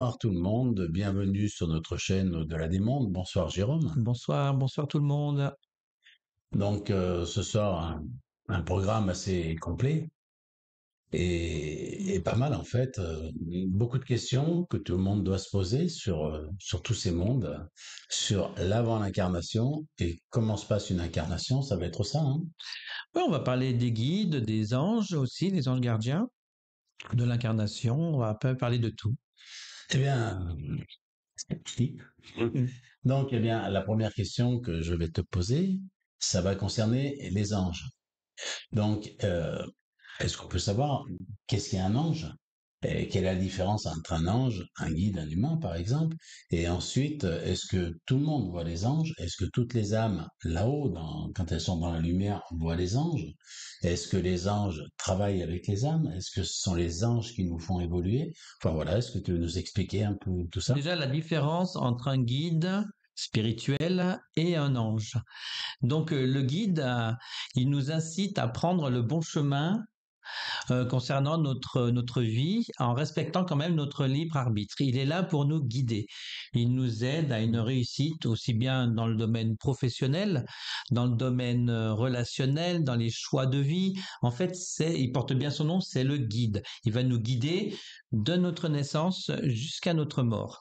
Bonsoir tout le monde, bienvenue sur notre chaîne de la demande. Bonsoir Jérôme. Bonsoir, bonsoir tout le monde. Donc euh, ce soir, un, programme assez complet et, pas mal en fait. Euh, beaucoup de questions que tout le monde doit se poser sur, euh, sur tous ces mondes, sur l'avant l'incarnation et comment se passe une incarnation, ça va être ça. Hein on va parler des guides, des anges aussi, des anges gardiens, de l'incarnation, on va parler de tout. Eh bien, mmh. donc, eh bien, la première question que je vais te poser, ça va concerner les anges. Donc, euh, est-ce qu'on peut savoir qu'est-ce qu'un un ange et quelle est la différence entre un ange, un guide, un humain, par exemple Et ensuite, est-ce que tout le monde voit les anges Est-ce que toutes les âmes là-haut, quand elles sont dans la lumière, voient les anges Est-ce que les anges travaillent avec les âmes Est-ce que ce sont les anges qui nous font évoluer Enfin voilà, est-ce que tu veux nous expliquer un peu tout ça Déjà, la différence entre un guide, spirituel et un ange. Donc euh, le guide, euh, il nous incite à prendre le bon chemin euh, concernant notre, notre vie en respectant quand même notre libre arbitre. Il est là pour nous guider. Il nous aide à une réussite aussi bien dans le domaine professionnel, dans le domaine euh, relationnel, dans les choix de vie. En fait, c'est, il porte bien son nom, c'est le guide. Il va nous guider de notre naissance jusqu'à notre mort.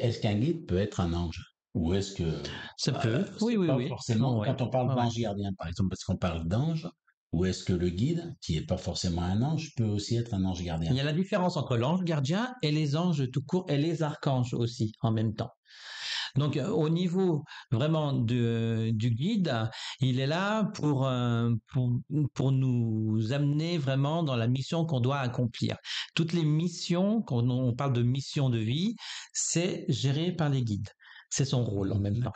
Est-ce qu'un guide peut être un ange ou est-ce que ça euh, peut Oui, oui, pas oui. Forcément, quand on parle d'ange gardien, par exemple, parce qu'on parle d'ange, ou est-ce que le guide, qui n'est pas forcément un ange, peut aussi être un ange gardien Il y a la différence entre l'ange gardien et les anges tout court et les archanges aussi en même temps. Donc euh, au niveau vraiment de, du guide, il est là pour, euh, pour, pour nous amener vraiment dans la mission qu'on doit accomplir. Toutes les missions, quand on parle de mission de vie, c'est géré par les guides. C'est son rôle en même temps.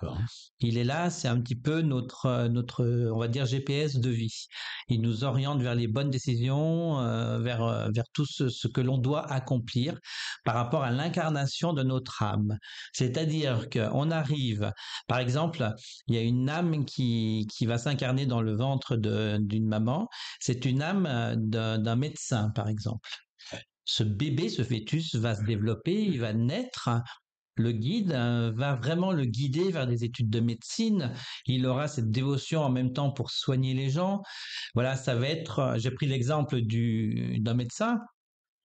Il est là, c'est un petit peu notre euh, notre on va dire GPS de vie. Il nous oriente vers les bonnes décisions, euh, vers euh, vers tout ce, que l'on doit accomplir par rapport à l'incarnation de notre âme. C'est-à-dire qu'on arrive, par exemple, il y a une âme qui qui va s'incarner dans le ventre d'une maman. C'est une âme d'un médecin, par exemple ce bébé, ce fœtus va se développer, il va naître le guide, hein, va vraiment le guider vers des études de médecine. Il aura cette dévotion en même temps pour soigner les gens. Voilà, ça va être, euh, j'ai pris l'exemple d'un médecin.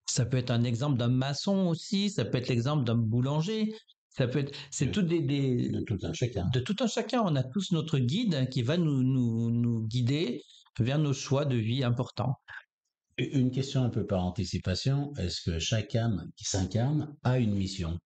Ça peut être un exemple d'un maçon aussi. Ça peut être l'exemple d'un boulanger. Ça peut être, c'est tout des, de tout un chacun. De tout un chacun. On a tous notre guide qui va nous, nous, nous guider vers nos choix de vie importants. Une question un peu par anticipation. Est-ce que chaque âme qui s'incarne a une mission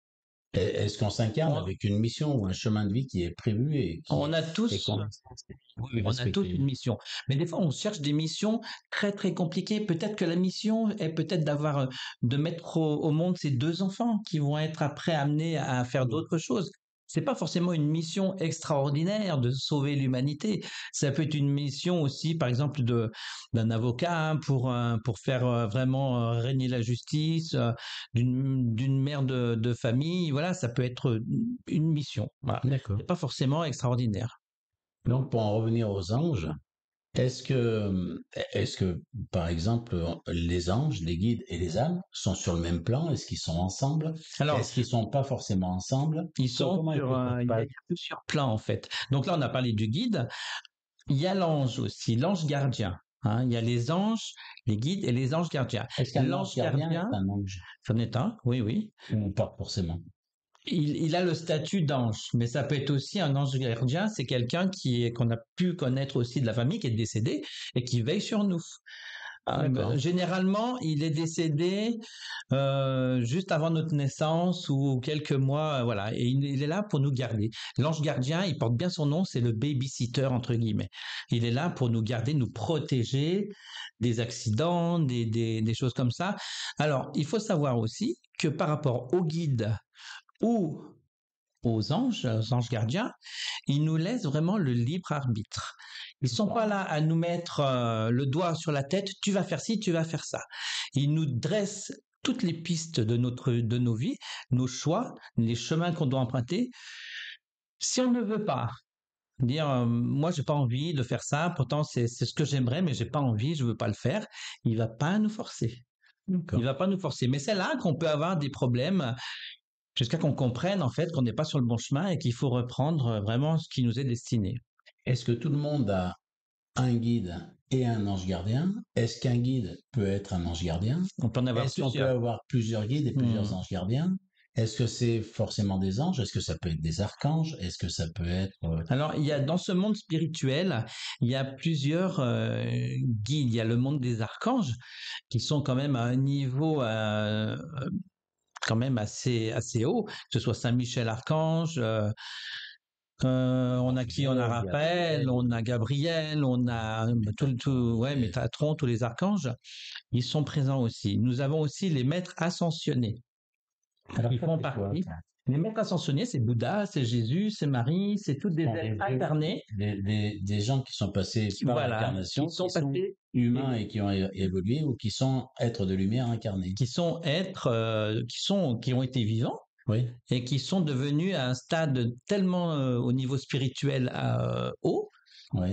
E, est-ce qu'on s'incarne avec une mission ou un chemin de vie qui est prévu et on a tous, a tous une mission. Mais des fois, on cherche des missions très très compliquées. Peut-être que la mission est peut-être d'avoir euh, de mettre au, monde ces deux enfants qui vont être après amenés à faire d'autres choses c'est pas forcément une mission extraordinaire de sauver l'humanité. Ça peut être une mission aussi, par exemple, d'un avocat hein, pour pour faire euh, vraiment euh, régner la justice, euh, d'une mère de, famille. Voilà, ça peut être une mission. Pas forcément extraordinaire. Donc, pour en revenir aux anges, est-ce que, est que, par exemple, les anges, les guides et les âmes sont sur le même plan Est-ce qu'ils sont ensemble est-ce qu'ils sont pas forcément ensemble Ils sont sur, un, plan, en fait. Donc là, on a parlé du guide. Il y a l'ange aussi, l'ange gardien. Hein. il y a les anges, les guides et les anges gardiens. Est-ce qu'un ange gardien, est un ange C'en est un, oui, oui. Ou pas forcément il, a le statut d'ange, mais ça peut être aussi un ange gardien, c'est quelqu'un qui qu'on a pu connaître aussi de la famille, qui est décédé et qui veille sur nous. Euh, généralement, il est décédé euh, juste avant notre naissance ou quelques mois, euh, voilà, et il, est là pour nous garder. L'ange gardien, il porte bien son nom, c'est le babysitter entre guillemets. Il est là pour nous garder, nous protéger des accidents, des choses comme ça. Alors, il faut savoir aussi que par rapport au guide ou aux anges, aux anges gardiens, ils nous laissent vraiment le libre arbitre. Ils sont pas là à nous mettre euh, le doigt sur la tête, tu vas faire ci, tu vas faire ça. Ils nous dressent toutes les pistes de notre de nos vies, nos choix, les chemins qu'on doit emprunter. Si on ne veut pas dire moi, euh, moi j'ai pas envie de faire ça, pourtant c'est ce que j'aimerais mais j'ai pas envie, je veux pas le faire, il va pas nous forcer. Il va pas nous forcer. Mais c'est là qu'on peut avoir des problèmes jusqu'à qu'on comprenne en fait qu'on n'est pas sur le bon chemin et qu'il faut reprendre euh, vraiment ce qui nous est destiné. Est-ce que tout le monde a un guide et un ange gardien Est-ce qu'un guide peut être un ange gardien On peut en avoir plusieurs. peut avoir plusieurs guides et plusieurs mmh. anges gardiens est-ce que c'est forcément des anges Est-ce que ça peut être des archanges Est-ce que ça peut être euh, Alors, il y a dans ce monde spirituel, il y a plusieurs euh, guides. Il y a le monde des archanges qui sont quand même à un niveau quand même assez, assez haut, que ce soit Saint-Michel-Archange. Euh, euh, on a qui On a Raphaël, on a Gabriel, on a euh, tout, tout ouais, tous les archanges. Ils sont présents aussi. Nous avons aussi les maîtres ascensionnés. Alors, ils font partie. Les maîtres ascensionnés, c'est Bouddha, c'est Jésus, c'est Marie, c'est toutes des êtres incarnés. Des, gens qui sont passés par l'incarnation, qui sont, humains et qui ont évolué ou qui sont êtres de lumière incarnés. Qui sont êtres, euh, qui sont, qui ont été vivants. Et qui sont devenus à un stade tellement euh, au niveau spirituel euh, haut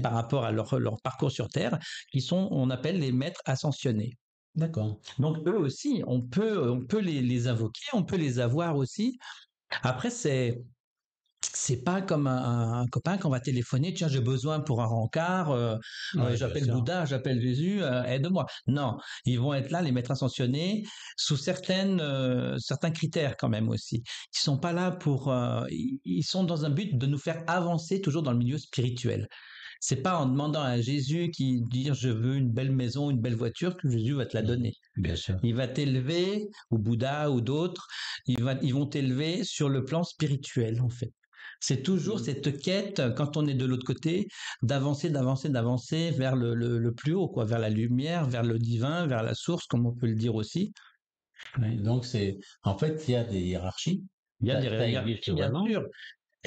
par rapport à leur, parcours sur Terre, qui sont, on appelle les maîtres ascensionnés. D'accord. Donc eux aussi, on peut, on peut les, invoquer, on peut les avoir aussi après, c'est c'est pas comme un, copain qu'on va téléphoner, tiens, j'ai besoin pour un rencard, euh, euh, j'appelle Bouddha, j'appelle Jésus, euh, aide-moi. Non, ils vont être là, les maîtres ascensionnés, sous certaines, certains critères quand même aussi. Ils sont pas là pour, ils sont dans un but de nous faire avancer toujours dans le milieu spirituel. C'est pas en demandant à Jésus qui dire je veux une belle maison, une belle voiture que Jésus va te la donner. Bien sûr. Il va t'élever, ou Bouddha ou d'autres, ils, ils vont t'élever sur le plan spirituel en fait. C'est toujours mmh. cette quête, quand on est de l'autre côté, d'avancer, d'avancer, d'avancer vers le, le, plus haut, quoi, vers la lumière, vers le divin, vers la source, comme on peut le dire aussi. donc c'est, en fait, il y a des hiérarchies. Il y a des hiérarchies, bien sûr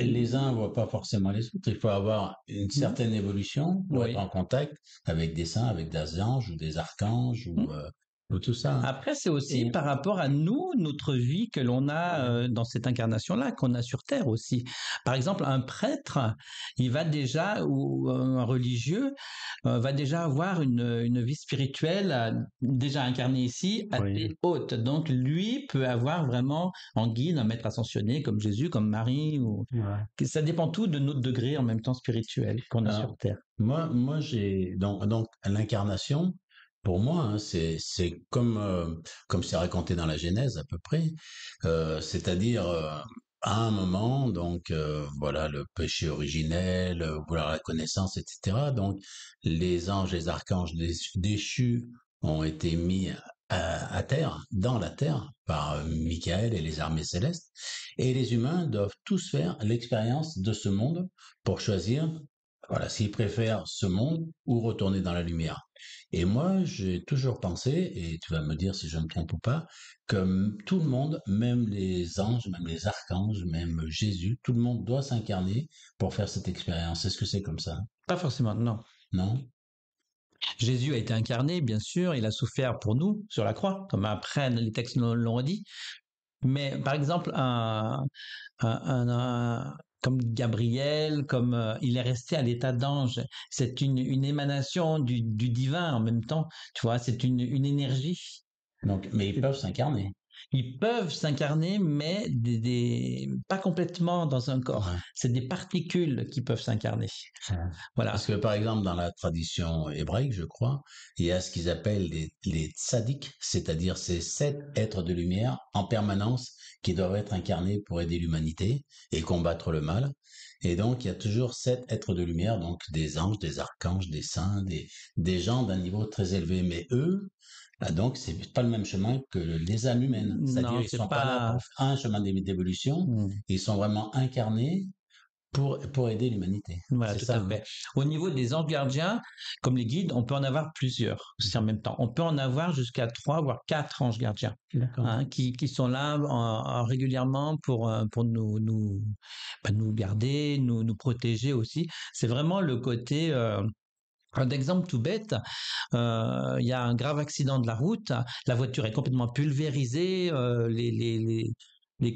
les uns ne voient pas forcément les autres. Il faut avoir une mmh. certaine évolution pour être en contact avec des saints, avec des anges ou des archanges ou mmh. euh, tout ça. Hein. Après, c'est aussi par rapport à nous, notre vie que l'on a euh, dans cette incarnation-là, qu'on a sur Terre aussi. Par exemple, un prêtre, il va déjà, ou un religieux, euh, va déjà avoir une, vie spirituelle euh, déjà incarnée ici, à oui. haute. Donc, lui peut avoir vraiment en guide un maître ascensionné comme Jésus, comme Marie. Ou... Ça dépend tout de notre degré en même temps spirituel qu'on a sur Terre. Moi, moi j'ai donc, donc l'incarnation, pour moi, hein, c'est comme euh, comme c'est raconté dans la Genèse à peu près, euh, c'est-à-dire euh, à un moment, donc voilà le péché originel, vouloir la connaissance, etc. Donc les anges, les archanges déchus ont été mis à, à terre, dans la terre, par Michael et les armées célestes, et les humains doivent tous faire l'expérience de ce monde pour choisir, voilà, s'ils préfèrent ce monde ou retourner dans la lumière. Et moi, j'ai toujours pensé, et tu vas me dire si je me trompe ou pas, que tout le monde, même les anges, même les archanges, même Jésus, tout le monde doit s'incarner pour faire cette expérience. Est-ce que c'est comme ça Pas forcément, non. Non Jésus a été incarné, bien sûr, il a souffert pour nous sur la croix, comme après les textes l'ont dit. Mais par exemple, un, comme Gabriel, comme euh, il est resté à l'état d'ange. C'est une, émanation du, divin en même temps, tu vois, c'est une, une énergie. Donc, mais ils peuvent s'incarner. Ils peuvent s'incarner, mais pas complètement dans un corps. C'est des particules qui peuvent s'incarner. Voilà. Parce que par exemple, dans la tradition hébraïque, je crois, il y a ce qu'ils appellent les, les c'est-à-dire ces sept êtres de lumière en permanence qui doivent être incarnés pour aider l'humanité et combattre le mal. Et donc, il y a toujours sept êtres de lumière, donc des anges, des archanges, des saints, des gens d'un niveau très élevé. Mais eux, donc, ah, donc, c'est pas le même chemin que les âmes humaines. C'est-à-dire, ne sont pas, là un chemin d'évolution, mmh. ils sont vraiment incarnés pour, pour aider l'humanité. Voilà, tout à fait. Au niveau des anges gardiens, comme les guides, on peut en avoir plusieurs, c'est en même temps. On peut en avoir jusqu'à trois, voire quatre anges gardiens, hein, qui, qui, sont là régulièrement pour, euh, pour nous, nous, bah, nous garder, nous, nous protéger aussi. C'est vraiment le côté euh, un exemple tout bête, euh, il y a un grave accident de la route, la voiture est complètement pulvérisée, euh, les,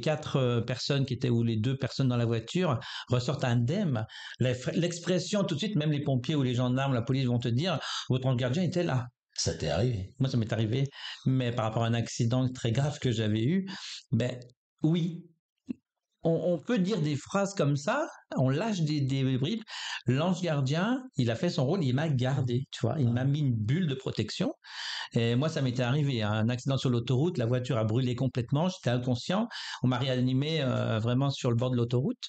quatre euh, personnes qui étaient ou les deux personnes dans la voiture ressortent indemnes. L'expression tout de suite, même les pompiers ou les gendarmes, la police vont te dire votre gardien était là. Ça t'est arrivé Moi, ça m'est arrivé, mais par rapport à un accident très grave que j'avais eu, ben oui, on, peut dire des phrases comme ça, on lâche des, des bribes. L'ange gardien, il a fait son rôle, il m'a gardé, tu vois, il m'a mis une bulle de protection. Et moi, ça m'était arrivé, hein, un accident sur l'autoroute, la voiture a brûlé complètement, j'étais inconscient, on m'a réanimé euh, vraiment sur le bord de l'autoroute.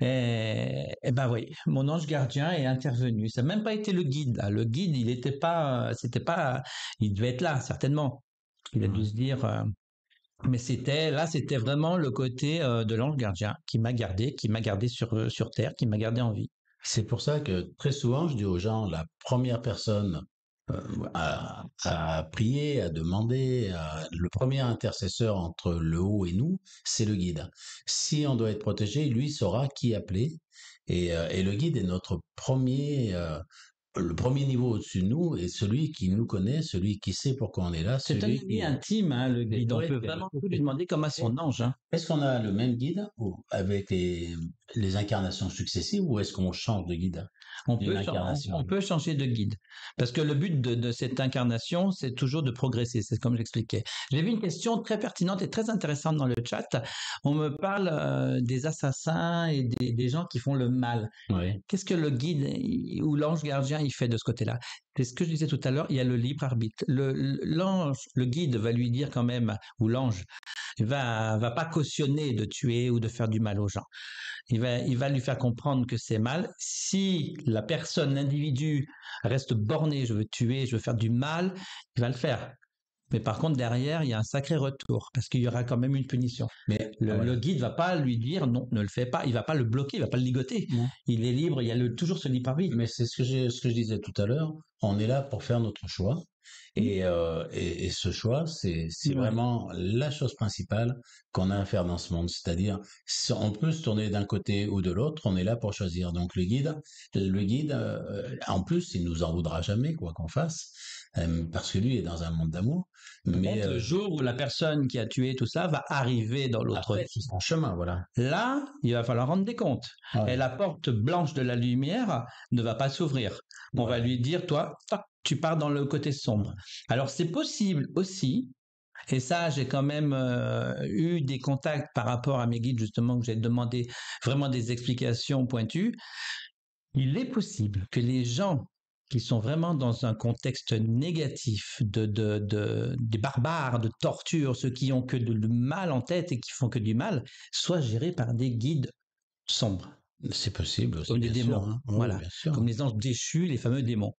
Et, et, ben oui, mon ange gardien est intervenu. Ça n'a même pas été le guide. Le guide, il n'était pas, euh, c'était pas, il devait être là certainement. Il a dû se dire, euh, mais c'était là, c'était vraiment le côté euh, de l'ange gardien qui m'a gardé, qui m'a gardé sur, euh, sur terre, qui m'a gardé en vie. C'est pour ça que très souvent, je dis aux gens, la première personne euh, à, prier, à demander, le premier intercesseur entre le haut et nous, c'est le guide. Si on doit être protégé, lui saura qui appeler. Et, et le guide est notre premier le premier niveau au-dessus de nous est celui qui nous connaît, celui qui sait pourquoi on est là. C'est un ami intime, hein, le guide. on peut vraiment lui demander comme à son ange. Hein. Est-ce qu'on a le même guide ou avec les incarnations successives ou est-ce qu'on change de guide on peut, changer de guide. Parce que le but de, cette incarnation, c'est toujours de progresser. C'est comme j'expliquais. J'ai vu une question très pertinente et très intéressante dans le chat. On me parle euh, des assassins et des, gens qui font le mal. Qu'est-ce que le guide ou l'ange gardien, il fait de ce côté-là c'est ce que je disais tout à l'heure, il y a le libre arbitre. L'ange, le, guide va lui dire quand même, ou l'ange, il va, va pas cautionner de tuer ou de faire du mal aux gens. Il va, il va lui faire comprendre que c'est mal. Si la personne, l'individu reste borné, je veux tuer, je veux faire du mal, il va le faire. Mais par contre, derrière, il y a un sacré retour parce qu'il y aura quand même une punition. Mais ah le, guide va pas lui dire non, ne le fais pas. Il va pas le bloquer, il va pas le ligoter. Il est libre. Il y a le, toujours ce libre arbitre. Mais c'est ce que je, disais tout à l'heure. On est là pour faire notre choix. Et, euh, ce choix, c'est vraiment la chose principale qu'on a à faire dans ce monde. C'est-à-dire, si on peut se tourner d'un côté ou de l'autre, on est là pour choisir. Donc le guide, le guide, euh, en plus, il nous en voudra jamais quoi qu'on fasse. Euh, parce que lui est dans un monde d'amour. Mais le euh, jour où la personne qui a tué tout ça va arriver dans l'autre chemin, voilà. Là, il va falloir rendre des comptes. Et la porte blanche de la lumière ne va pas s'ouvrir. On va lui dire, toi, tu pars dans le côté sombre. Alors c'est possible aussi, et ça, j'ai quand même euh, eu des contacts par rapport à mes guides, justement, que j'ai demandé vraiment des explications pointues. Il est possible que les gens qui sont vraiment dans un contexte négatif de, de, de des barbares, de torture, ceux qui ont que du mal en tête et qui font que du mal, soient gérés par des guides sombres. C'est possible aussi. Comme des démons. Hein. voilà. Comme les anges déchus, les fameux démons.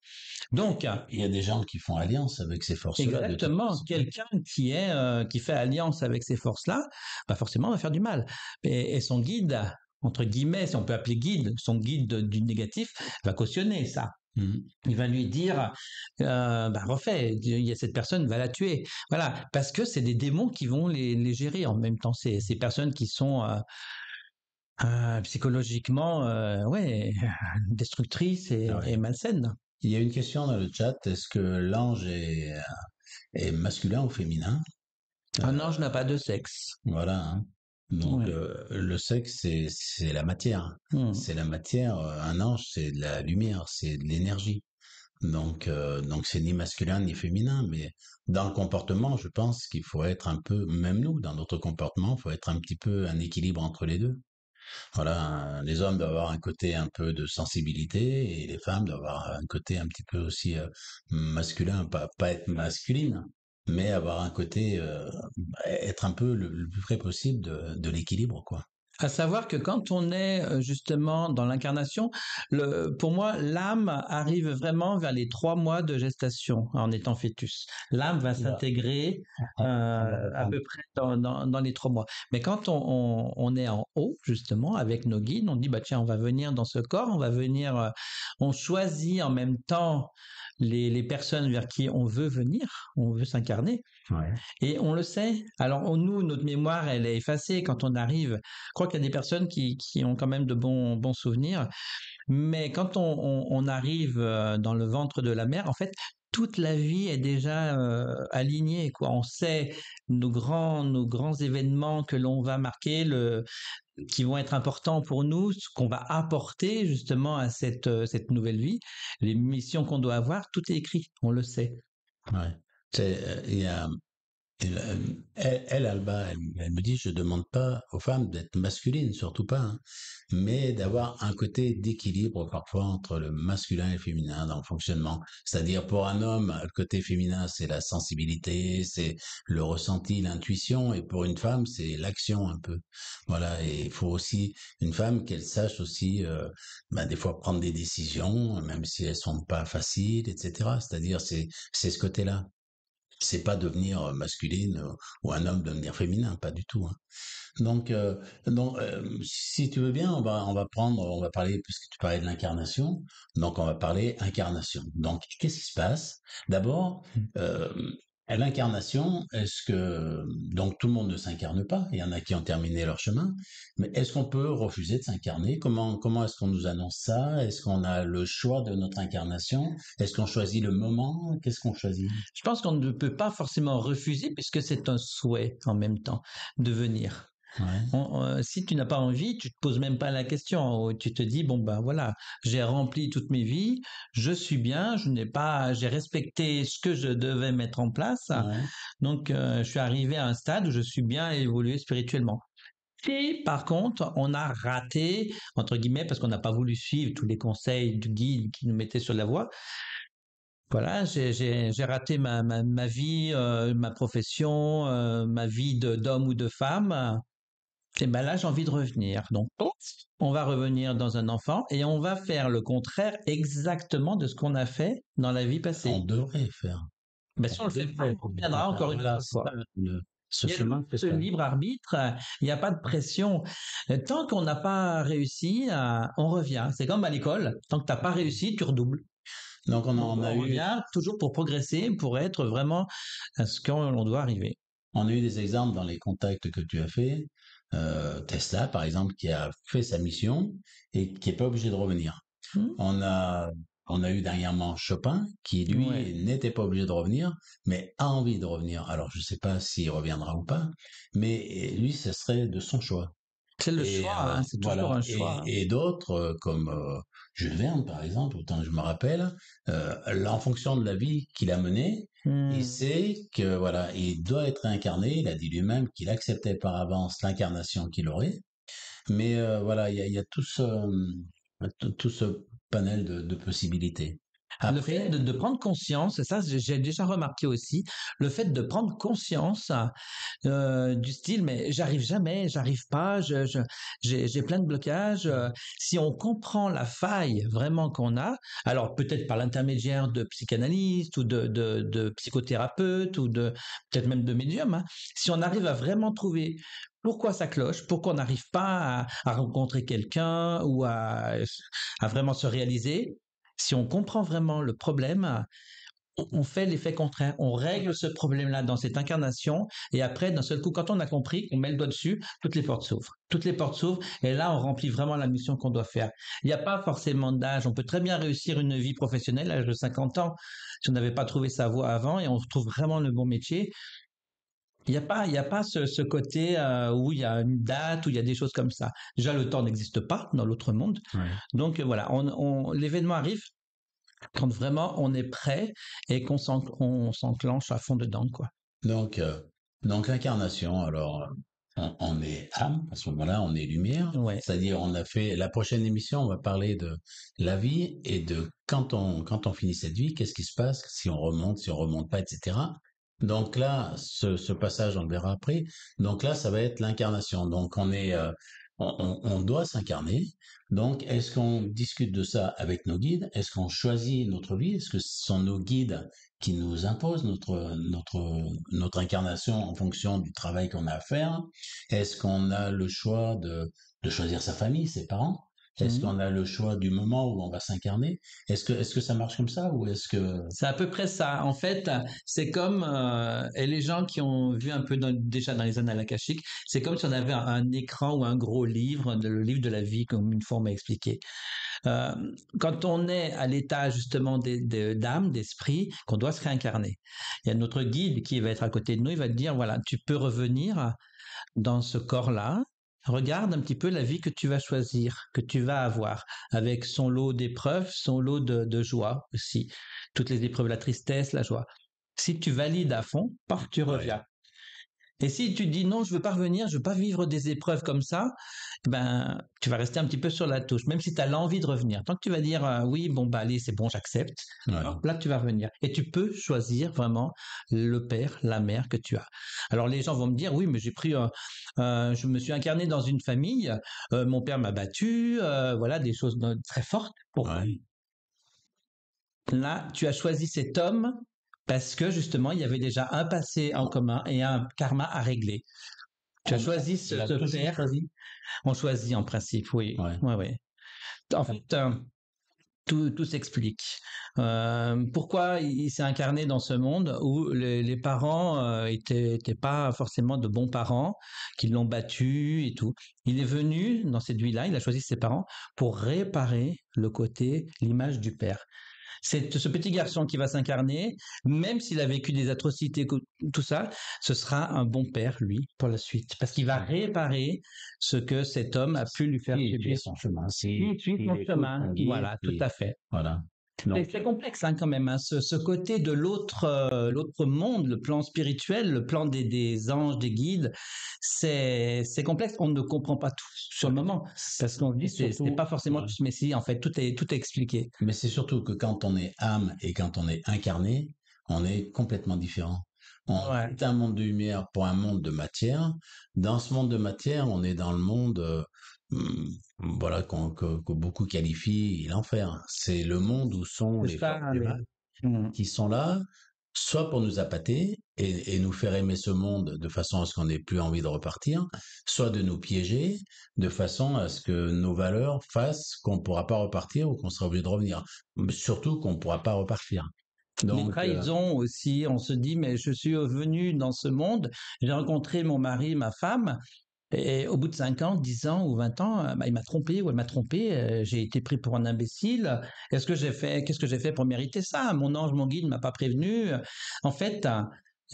Donc. Il y a des gens qui font alliance avec ces forces-là. Exactement. Quelqu'un qui est, euh, qui fait alliance avec ces forces-là, bah forcément, va faire du mal. et, son guide, entre guillemets, si on peut appeler guide, son guide du négatif, va cautionner ça. Mmh. Il va lui dire, euh, bah, refais, il y a cette personne, va la tuer. Voilà, parce que c'est des démons qui vont les, gérer en même temps. C'est ces personnes qui sont euh, euh, psychologiquement euh, ouais, destructrices ah et, malsaines. Il y a une question dans le chat, est-ce que l'ange est, est masculin ou féminin Un ange n'a pas de sexe. Voilà. Hein. Donc euh, le sexe, c'est la matière. C'est la matière. Mmh. Euh, un ange, c'est de la lumière, c'est de l'énergie. Donc euh, donc c'est ni masculin ni féminin, mais dans le comportement, je pense qu'il faut être un peu, même nous, dans notre comportement, il faut être un petit peu un équilibre entre les deux. Voilà, les hommes doivent avoir un côté un peu de sensibilité et les femmes doivent avoir un côté un petit peu aussi masculin, pas, pas être masculine mais avoir un côté, euh, bah, être un peu le, plus près possible de, de l'équilibre, quoi. À savoir que quand on est euh, justement dans l'incarnation, pour moi, l'âme arrive vraiment vers les trois mois de gestation en étant fœtus. L'âme va s'intégrer euh, à peu près dans, les trois mois. Mais quand on, on, est en haut, justement, avec nos guides, on dit, bah tiens, on va venir dans ce corps, on va venir, euh, on choisit en même temps les, les, personnes vers qui on veut venir, on veut s'incarner. Et on le sait. Alors, nous, notre mémoire, elle est effacée quand on arrive qu'il y a des personnes qui, qui, ont quand même de bons, bons souvenirs. Mais quand on, arrive euh, dans le ventre de la mer, en fait, toute la vie est déjà euh, alignée. Quoi. On sait nos grands, nos grands événements que l'on va marquer, le, qui vont être importants pour nous, ce qu'on va apporter justement à cette, euh, cette nouvelle vie, les missions qu'on doit avoir, tout est écrit, on le sait. Ouais. Il y a euh, elle, Alba, elle, me dit, je ne demande pas aux femmes d'être masculines, surtout pas, hein, mais d'avoir un côté d'équilibre parfois entre le masculin et le féminin dans le fonctionnement. C'est-à-dire pour un homme, le côté féminin, c'est la sensibilité, c'est le ressenti, l'intuition, et pour une femme, c'est l'action un peu. Voilà, et il faut aussi une femme qu'elle sache aussi, euh, bah, des fois prendre des décisions, même si elles sont pas faciles, etc. C'est-à-dire c'est ce côté-là c'est pas devenir euh, masculine euh, ou un homme devenir féminin, pas du tout. Hein. Donc, euh, donc si tu veux bien, on va, prendre, on va parler, puisque tu parlais de l'incarnation, donc on va parler incarnation. Donc, qu'est-ce qui se passe D'abord, mmh l'incarnation, est-ce que euh, donc tout le monde ne s'incarne pas Il y en a qui ont terminé leur chemin, mais est-ce qu'on peut refuser de s'incarner Comment comment est-ce qu'on nous annonce ça Est-ce qu'on a le choix de notre incarnation Est-ce qu'on choisit le moment Qu'est-ce qu'on choisit Je pense qu'on ne peut pas forcément refuser puisque c'est un souhait en même temps de venir. Euh, si tu n'as pas envie, tu te poses même pas la question. Oh, tu te dis bon ben voilà, j'ai rempli toutes mes vies, je suis bien, je n'ai pas, j'ai respecté ce que je devais mettre en place. Donc euh, je suis arrivé à un stade où je suis bien évolué spirituellement. Si par contre, on a raté entre guillemets parce qu'on n'a pas voulu suivre tous les conseils du guide qui nous mettait sur la voie voilà, j'ai raté ma, ma, vie, euh, ma profession, ma vie d'homme ou de femme et eh ben là j'ai envie de revenir. Donc on va revenir dans un enfant et on va faire le contraire exactement de ce qu'on a fait dans la vie passée. On devrait faire. Mais ben, si on, le fait on reviendra encore une fois. ce il y a ce libre arbitre, il n'y a pas de pression. Euh, tant qu'on n'a pas réussi, euh, on revient. C'est comme à l'école, tant que tu n'as pas réussi, tu redoubles. Donc on, en revient toujours pour progresser, pour être vraiment à ce qu'on doit arriver. On a eu des exemples dans les contacts que tu as faits euh, Tesla, par exemple, qui a fait sa mission et qui n'est pas obligé de revenir. Hmm. On a on a eu dernièrement Chopin qui lui n'était pas obligé de revenir, mais a envie de revenir. Alors je ne sais pas s'il reviendra ou pas, mais eh, lui ce serait de son choix. C'est le choix, euh, hein, c'est toujours un choix. Et, d'autres, euh, comme Jules Verne par exemple, autant je me rappelle, en fonction de la vie qu'il a menée, il hmm. sait que voilà, il doit être incarné. Il a dit lui-même qu'il acceptait par avance l'incarnation qu'il aurait. Mais euh, voilà, il y a, tout, ce, euh, panel de possibilités le fait de, prendre conscience, et ça j'ai déjà remarqué aussi, le fait de prendre conscience euh, du style, mais j'arrive jamais, j'arrive pas, j'ai plein de blocages. Euh, si on comprend la faille vraiment qu'on a, alors peut-être par l'intermédiaire de psychanalystes ou de, de, psychothérapeutes ou de peut-être même de médiums, hein, si on arrive à vraiment trouver pourquoi ça cloche, pourquoi on n'arrive pas à, à rencontrer quelqu'un ou à, à, vraiment se réaliser, si on comprend vraiment le problème, on fait l'effet contraire, on règle ce problème-là dans cette incarnation, et après, d'un seul coup, quand on a compris, on met le doigt dessus, toutes les portes s'ouvrent. Toutes les portes s'ouvrent, et là, on remplit vraiment la mission qu'on doit faire. Il n'y a pas forcément d'âge, on peut très bien réussir une vie professionnelle à l'âge de 50 ans, si on n'avait pas trouvé sa voie avant, et on trouve vraiment le bon métier, il n'y a pas, il y a pas ce, côté euh, où il y a une date, où il y a des choses comme ça. Déjà, le temps n'existe pas dans l'autre monde. Donc euh, voilà, on, l'événement arrive quand vraiment on est prêt et qu'on s'enclenche à fond dedans, quoi. Donc, euh, donc l'incarnation, alors on, est âme, à ce moment-là, on est lumière. C'est-à-dire, on a fait la prochaine émission, on va parler de la vie et de quand on quand on finit cette vie, qu'est-ce qui se passe si on remonte, si on remonte pas, etc. Donc là, ce, passage, on le verra après. Donc là, ça va être l'incarnation. Donc on est, euh, on, doit s'incarner. Donc est-ce qu'on discute de ça avec nos guides Est-ce qu'on choisit notre vie Est-ce que ce sont nos guides qui nous imposent notre notre notre incarnation en fonction du travail qu'on a à faire Est-ce qu'on a le choix de de choisir sa famille, ses parents est-ce mmh. qu'on a le choix du moment où on va s'incarner Est-ce que est que ça marche comme ça ou est-ce que C'est à peu près ça. En fait, c'est comme euh, et les gens qui ont vu un peu déjà dans les annales akashiques, c'est comme si on avait un, écran ou un gros livre, le livre de la vie, comme une forme à expliquer. Euh, quand on est à l'état justement d'âme, d'esprit, qu'on doit se réincarner, il y a notre guide qui va être à côté de nous, il va te dire voilà, tu peux revenir dans ce corps-là, regarde un petit peu la vie que tu vas choisir, que tu vas avoir, avec son lot d'épreuves, son lot de, joie aussi. Toutes les épreuves, la tristesse, la joie. Si tu valides à fond, part, tu reviens. Et si tu dis non, je veux pas revenir, je veux pas vivre des épreuves comme ça, eh ben tu vas rester un petit peu sur la touche, même si tu as l'envie de revenir. Tant que tu vas dire euh, oui, bon bah allez, c'est bon, j'accepte. Là, tu vas revenir et tu peux choisir vraiment le père, la mère que tu as. Alors les gens vont me dire oui, mais j'ai pris, euh, euh, je me suis incarné dans une famille, mon père m'a battu, voilà des choses très fortes pour Là, tu as choisi cet homme parce que justement, il y avait déjà un passé en commun et un karma à régler. Tu as choisi ce, père. Choisi. On choisit en principe, oui. Ouais. Ouais, En fait, euh, tout, s'explique. Euh, pourquoi il s'est incarné dans ce monde où les, parents n'étaient euh, pas forcément de bons parents, qui l'ont battu et tout. Il est venu dans cette vie-là, il a choisi ses parents pour réparer le côté, l'image du père c'est ce petit garçon qui va s'incarner, même s'il a vécu des atrocités, tout ça, ce sera un bon père, lui, pour la suite. Parce qu'il va réparer ce que cet homme a pu lui faire. subir. son chemin. C'est, son chemin. Voilà, tout à fait. Voilà. C'est complexe hein, quand même, hein, ce, côté de l'autre, euh, l'autre monde, le plan spirituel, le plan des, anges, des guides, c'est, c'est complexe. On ne comprend pas tout sur le moment parce qu'on dit ce n'est pas forcément tout, mais si en fait tout est tout expliqué. Mais c'est surtout que quand on est âme et quand on est incarné, on est complètement différent. On est un monde de lumière pour un monde de matière. Dans ce monde de matière, on est dans le monde euh, Mmh, mmh, voilà, que, beaucoup qualifient l'enfer. C'est le monde où sont les femmes mmh. qui sont là, soit pour nous appâter et, nous faire aimer ce monde de façon à ce qu'on n'ait plus envie de repartir, soit de nous piéger de façon à ce que nos valeurs fassent qu'on ne pourra pas repartir ou qu'on sera obligé de revenir. Surtout qu'on ne pourra pas repartir. Donc, les trahisons euh, aussi, on se dit, mais je suis venu dans ce monde, j'ai rencontré mon mari, ma femme, et au bout de 5 ans, 10 ans ou 20 ans, euh, bah, il m'a trompé ou elle m'a trompé, euh, j'ai été pris pour un imbécile. Qu'est-ce que j'ai fait Qu'est-ce que j'ai fait pour mériter ça Mon ange, mon guide ne m'a pas prévenu. En fait,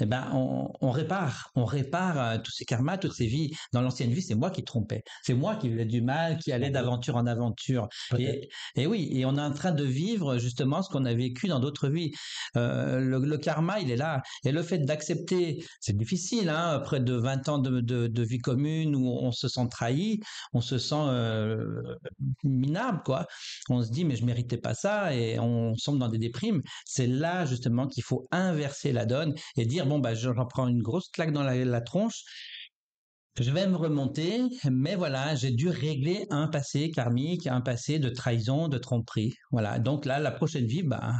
eh ben on, répare, on répare euh, tous ces karmas, toutes ces vies. Dans l'ancienne vie, c'est moi qui trompais, c'est moi qui voulais du mal, qui allais d'aventure en aventure. Et, oui, et on est en train de vivre justement ce qu'on a vécu dans d'autres vies. Euh, le, karma, il est là, et le fait d'accepter, c'est difficile. Hein, après de 20 ans de, vie commune où on se sent trahi, on se sent euh, minable, quoi. On se dit mais je ne méritais pas ça, et on sombre dans des déprimes. C'est là justement qu'il faut inverser la donne et dire bon, bah, j'en prends une grosse claque dans la, tronche. Je vais me remonter, mais voilà, j'ai dû régler un passé karmique, un passé de trahison, de tromperie. Voilà. Donc là, la prochaine vie, bah,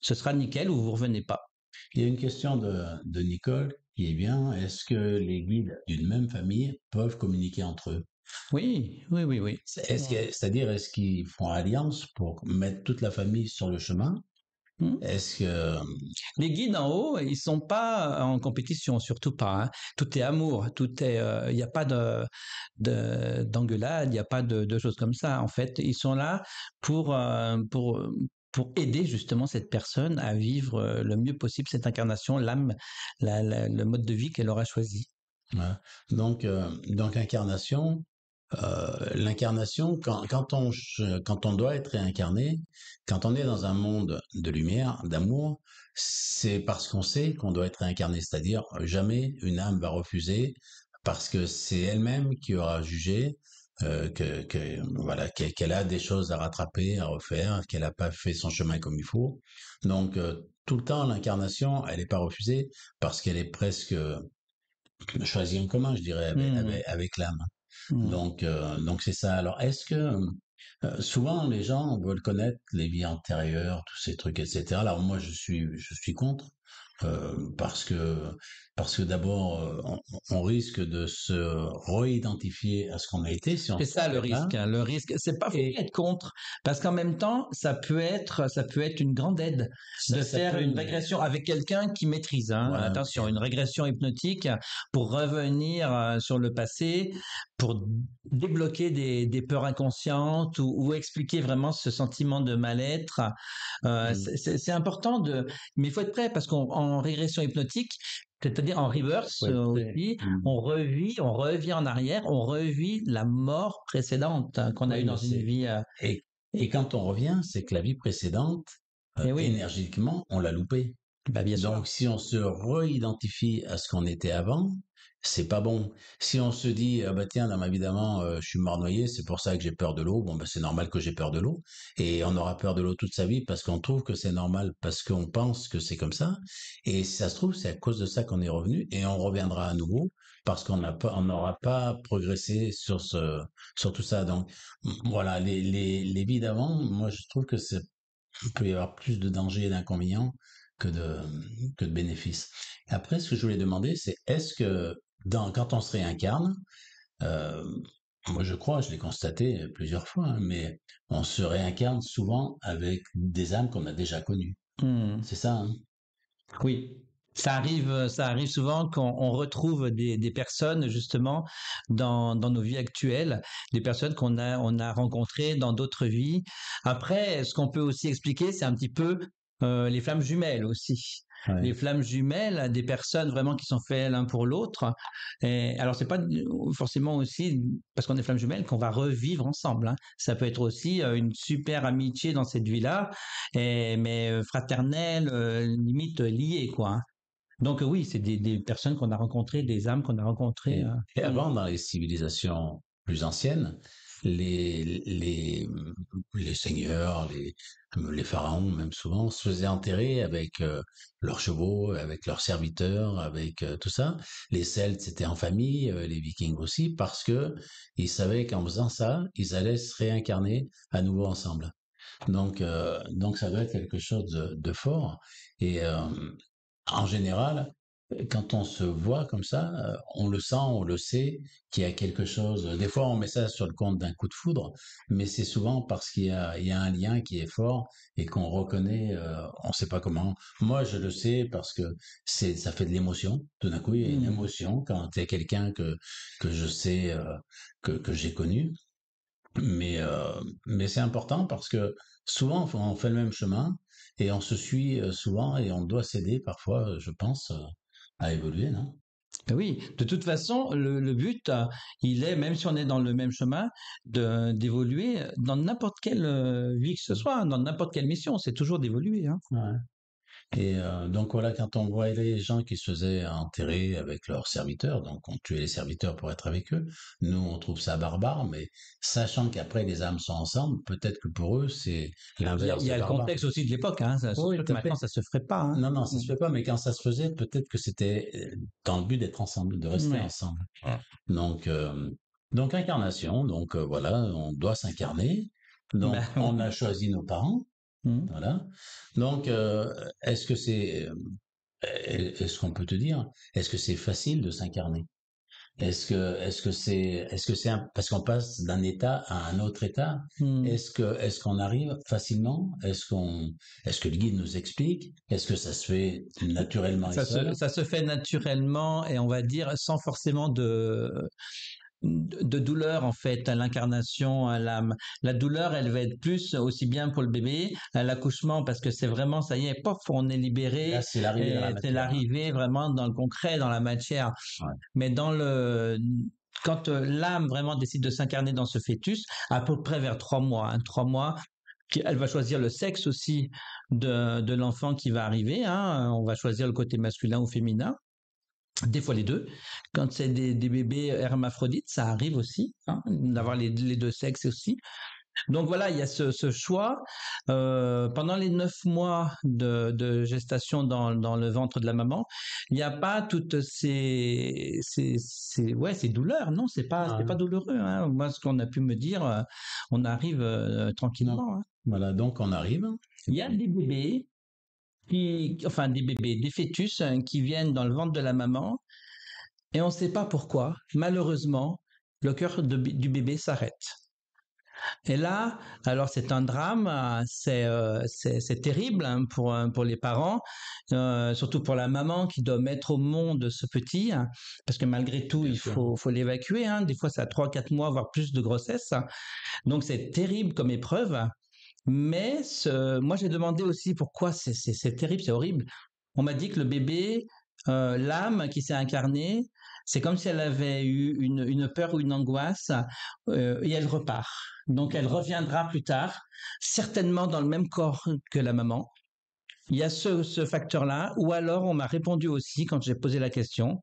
ce sera nickel ou vous revenez pas. Il y a une question de, de Nicole qui est bien. Est-ce que les guides d'une même famille peuvent communiquer entre eux Oui, oui, oui, oui. C'est-à-dire, est-ce qu'ils font alliance pour mettre toute la famille sur le chemin Mmh. Mmh, les guides en haut, ils sont pas euh, en compétition, surtout pas. Hein. Tout est amour, tout est. Euh, il n'y a pas de d'engueulade, il n'y a pas de, choses comme ça. En fait, ils sont là pour euh, pour aider justement cette personne à vivre le mieux possible cette incarnation, l'âme, le mode de vie qu'elle aura choisi. Donc, donc incarnation, euh, l'incarnation, quand, on, quand on doit être réincarné, quand on est dans un monde de lumière, d'amour, c'est parce qu'on sait qu'on doit être réincarné, c'est-à-dire jamais une âme va refuser parce que c'est elle-même qui aura jugé euh, que, voilà qu'elle a des choses à rattraper, à refaire, qu'elle n'a pas fait son chemin comme il faut. Donc euh, tout le temps l'incarnation, elle n'est pas refusée parce qu'elle est presque choisie en commun, je dirais, avec mmh. l'âme. Mmh. Donc, euh, donc c'est ça. Alors, est-ce que euh, souvent les gens veulent connaître les vies antérieures, tous ces trucs, etc. Alors moi, je suis, je suis contre euh, parce que parce que d'abord, euh, on, risque de se réidentifier à ce qu'on a été. c'est ça le risque. Hein. hein. Le risque, c'est pas faut d'être être contre, parce qu'en même temps, ça peut être, ça peut être une grande aide de faire une régression avec quelqu'un qui maîtrise. Hein. Attention, une régression hypnotique pour revenir euh, sur le passé, pour débloquer des, peurs inconscientes ou, expliquer vraiment ce sentiment de mal-être. Euh, mmh. C'est important de, mais il faut être prêt parce qu'en régression hypnotique, c'est-à-dire en reverse euh, mm. on revit, on revient en arrière, on revit la mort précédente hein, qu'on a eue dans une vie. Euh, et, quand on revient, c'est que la vie précédente, euh, eh énergiquement, on l'a loupée. Bah, Donc si on se réidentifie à ce qu'on était avant, c'est pas bon. Si on se dit, ah bah tiens, évidemment, euh, je suis mort noyé, c'est pour ça que j'ai peur de l'eau, bon, bah, c'est normal que j'ai peur de l'eau. Et on aura peur de l'eau toute sa vie parce qu'on trouve que c'est normal, parce qu'on pense que c'est comme ça. Et si ça se trouve, c'est à cause de ça qu'on est revenu et on reviendra à nouveau parce qu'on n'aura pas progressé sur, ce, sur tout ça. Donc, voilà, les, les, les vies d'avant, moi, je trouve que c'est peut y avoir plus de dangers et d'inconvénients que de, que de bénéfices. Après, ce que je voulais demander, c'est est-ce que quand on se mmh. réincarne, euh, moi je crois, je l'ai constaté euh, plusieurs fois, hein, mais on se réincarne souvent avec des âmes qu'on a déjà connues. Mmh. C'est ça. Hein? oui, ça arrive, euh, ça arrive souvent qu'on retrouve des, personnes justement dans, nos vies actuelles, des personnes qu'on a rencontrées dans d'autres vies. Après, ce qu'on peut aussi expliquer, c'est un petit peu euh, les flammes jumelles aussi. Les flammes jumelles, des personnes vraiment qui sont faites l'un pour l'autre. Et alors c'est pas forcément aussi parce qu'on est flammes jumelles qu'on va revivre ensemble. Hein. Ça peut être aussi euh, une super amitié dans cette vie-là, mais euh, fraternelle, limite liée quoi. Hein. Donc oui, c'est des, personnes qu'on a rencontrées, des âmes qu'on a rencontrées. Et avant, dans les civilisations plus anciennes, les, les, seigneurs, les, les pharaons, même souvent, se faisaient enterrer avec euh, leurs chevaux, avec leurs serviteurs, avec euh, tout ça. Les Celtes, c'était en famille, euh, les Vikings aussi, parce que ils savaient qu'en faisant ça, ils allaient se réincarner à nouveau ensemble. Donc, donc ça doit être quelque chose de fort. Et en général, quand on se voit comme ça, euh, on le sent, on le sait, qu'il y a quelque chose. Des fois, on met ça sur le compte d'un coup de foudre, mais c'est souvent parce qu'il y a, un lien qui est fort et qu'on reconnaît, euh, on ne sait pas comment. Moi, je le sais parce que ça fait de l'émotion. Tout d'un coup, il y a une mmh. émotion quand il y a quelqu'un que, je sais, euh, que, j'ai connu. Mais, mais c'est important parce que souvent, on fait le même chemin et on se suit souvent et on doit s'aider parfois, je pense à évoluer, non ah oui, de toute façon, le, but, euh, il est, même si on est dans le même chemin, d'évoluer dans n'importe quelle euh, vie que ce soit, dans n'importe quelle mission, c'est toujours d'évoluer. Hein. Et euh, donc voilà, quand on voit les gens qui se faisaient enterrer avec leurs serviteurs, donc on tuait les serviteurs pour être avec eux, nous on trouve ça barbare, mais sachant qu'après les âmes sont ensemble, peut-être que pour eux c'est l'inverse. Il y a, le contexte aussi de l'époque, hein, ça, oui, que maintenant ça se ferait pas. Hein. Non, non, ça se mm. fait pas, mais quand ça se faisait, peut-être que c'était euh, dans le but d'être ensemble, de rester ensemble. Donc, euh, donc incarnation, donc voilà, on doit s'incarner. Bah, donc, on a choisi nos parents. Mmh. Voilà. Donc, euh, est-ce que c'est, euh, est-ce qu'on peut te dire, est-ce que c'est facile de s'incarner Est-ce que, est-ce que c'est, est-ce que c'est parce qu'on passe d'un état à un autre état mmh. Est-ce que, est-ce qu'on arrive facilement Est-ce qu'on, est-ce que le guide nous explique Est-ce que ça se fait naturellement ça se, ça se fait naturellement et on va dire sans forcément de de douleur en fait à l'incarnation à l'âme. La douleur, elle va être plus aussi bien pour le bébé à l'accouchement parce que c'est vraiment ça y est, pof, on est libéré. c'est euh, l'arrivée, vraiment dans le concret, dans la matière. Mais dans le quand euh, l'âme vraiment décide de s'incarner dans ce fœtus, à peu près vers trois mois, hein, trois mois, elle va choisir le sexe aussi de, l'enfant qui va arriver. Hein. On va choisir le côté masculin ou féminin des fois les deux. Quand c'est des, bébés euh, hermaphrodites, ça arrive aussi, hein, d'avoir les, deux sexes aussi. Donc voilà, il y a ce, choix. Euh, pendant les neuf mois de, gestation dans, le ventre de la maman, il n'y a pas toutes ces, ouais, ces douleurs. Non, c'est pas, c'est pas douloureux. Hein. Moi, ce qu'on a pu me dire, euh, on arrive tranquillement. Hein. Voilà, donc on arrive. Il y a des bébés enfin des bébés, des fœtus hein, qui viennent dans le ventre de la maman, et on ne sait pas pourquoi, malheureusement, le cœur du bébé s'arrête. Et là, alors c'est un drame, c'est euh, terrible hein, hein, pour, les parents, euh, surtout pour la maman qui doit mettre au monde ce petit, parce que malgré tout, il faut, l'évacuer. des fois, ça a 3-4 mois, voire plus de grossesse. Donc c'est terrible comme épreuve. Mais moi, j'ai demandé aussi pourquoi c'est terrible, c'est horrible. On m'a dit que le bébé, euh, l'âme qui s'est incarnée, c'est comme si elle avait eu une, peur ou une angoisse euh, et elle repart. Donc elle reviendra plus tard, certainement dans le même corps que la maman. Il y a ce facteur-là, ou alors on m'a répondu aussi quand j'ai posé la question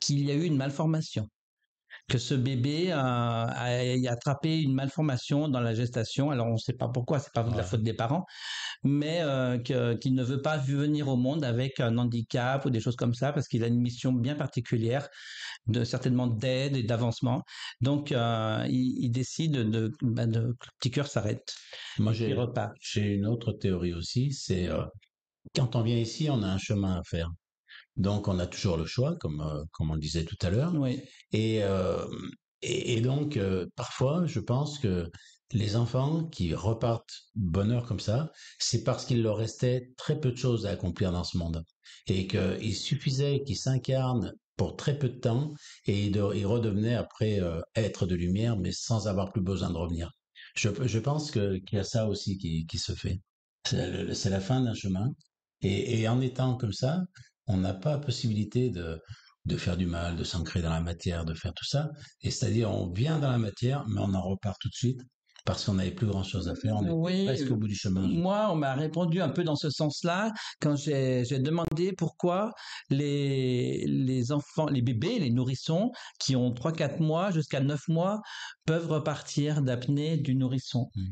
qu'il y a eu une malformation que ce bébé euh, ait attrapé une malformation dans la gestation. Alors on ne sait pas pourquoi, c'est pas de la faute des parents, mais euh, qu'il ne veut pas venir au monde avec un handicap ou des choses comme ça parce qu'il a une mission bien particulière, de certainement d'aide et d'avancement. Donc euh, il, décide de, bah, le petit cœur s'arrête. Moi j'ai J'ai une autre théorie aussi, c'est quand on vient ici, on a un chemin à faire. Donc on a toujours le choix, comme euh, comme on le disait tout à l'heure. Euh, et, et, donc euh, parfois, je pense que les enfants qui repartent bonheur comme ça, c'est parce qu'il leur restait très peu de choses à accomplir dans ce monde et qu'il suffisait qu'ils s'incarnent pour très peu de temps et ils, redevenaient après être de lumière, mais sans avoir plus besoin de revenir. Je, pense qu'il y a ça aussi qui, se fait. C'est la fin d'un chemin. et, en étant comme ça, on n'a pas possibilité de, de faire du mal, de s'ancrer dans la matière, de faire tout ça. Et c'est-à-dire, on vient dans la matière, mais on en repart tout de suite parce qu'on n'avait plus grand-chose à faire, on est presque au bout du chemin. Moi, on m'a répondu un peu dans ce sens-là quand j'ai demandé pourquoi les, enfants, les bébés, les nourrissons qui ont 3-4 mois jusqu'à 9 mois peuvent repartir d'apnée du nourrisson. Mmh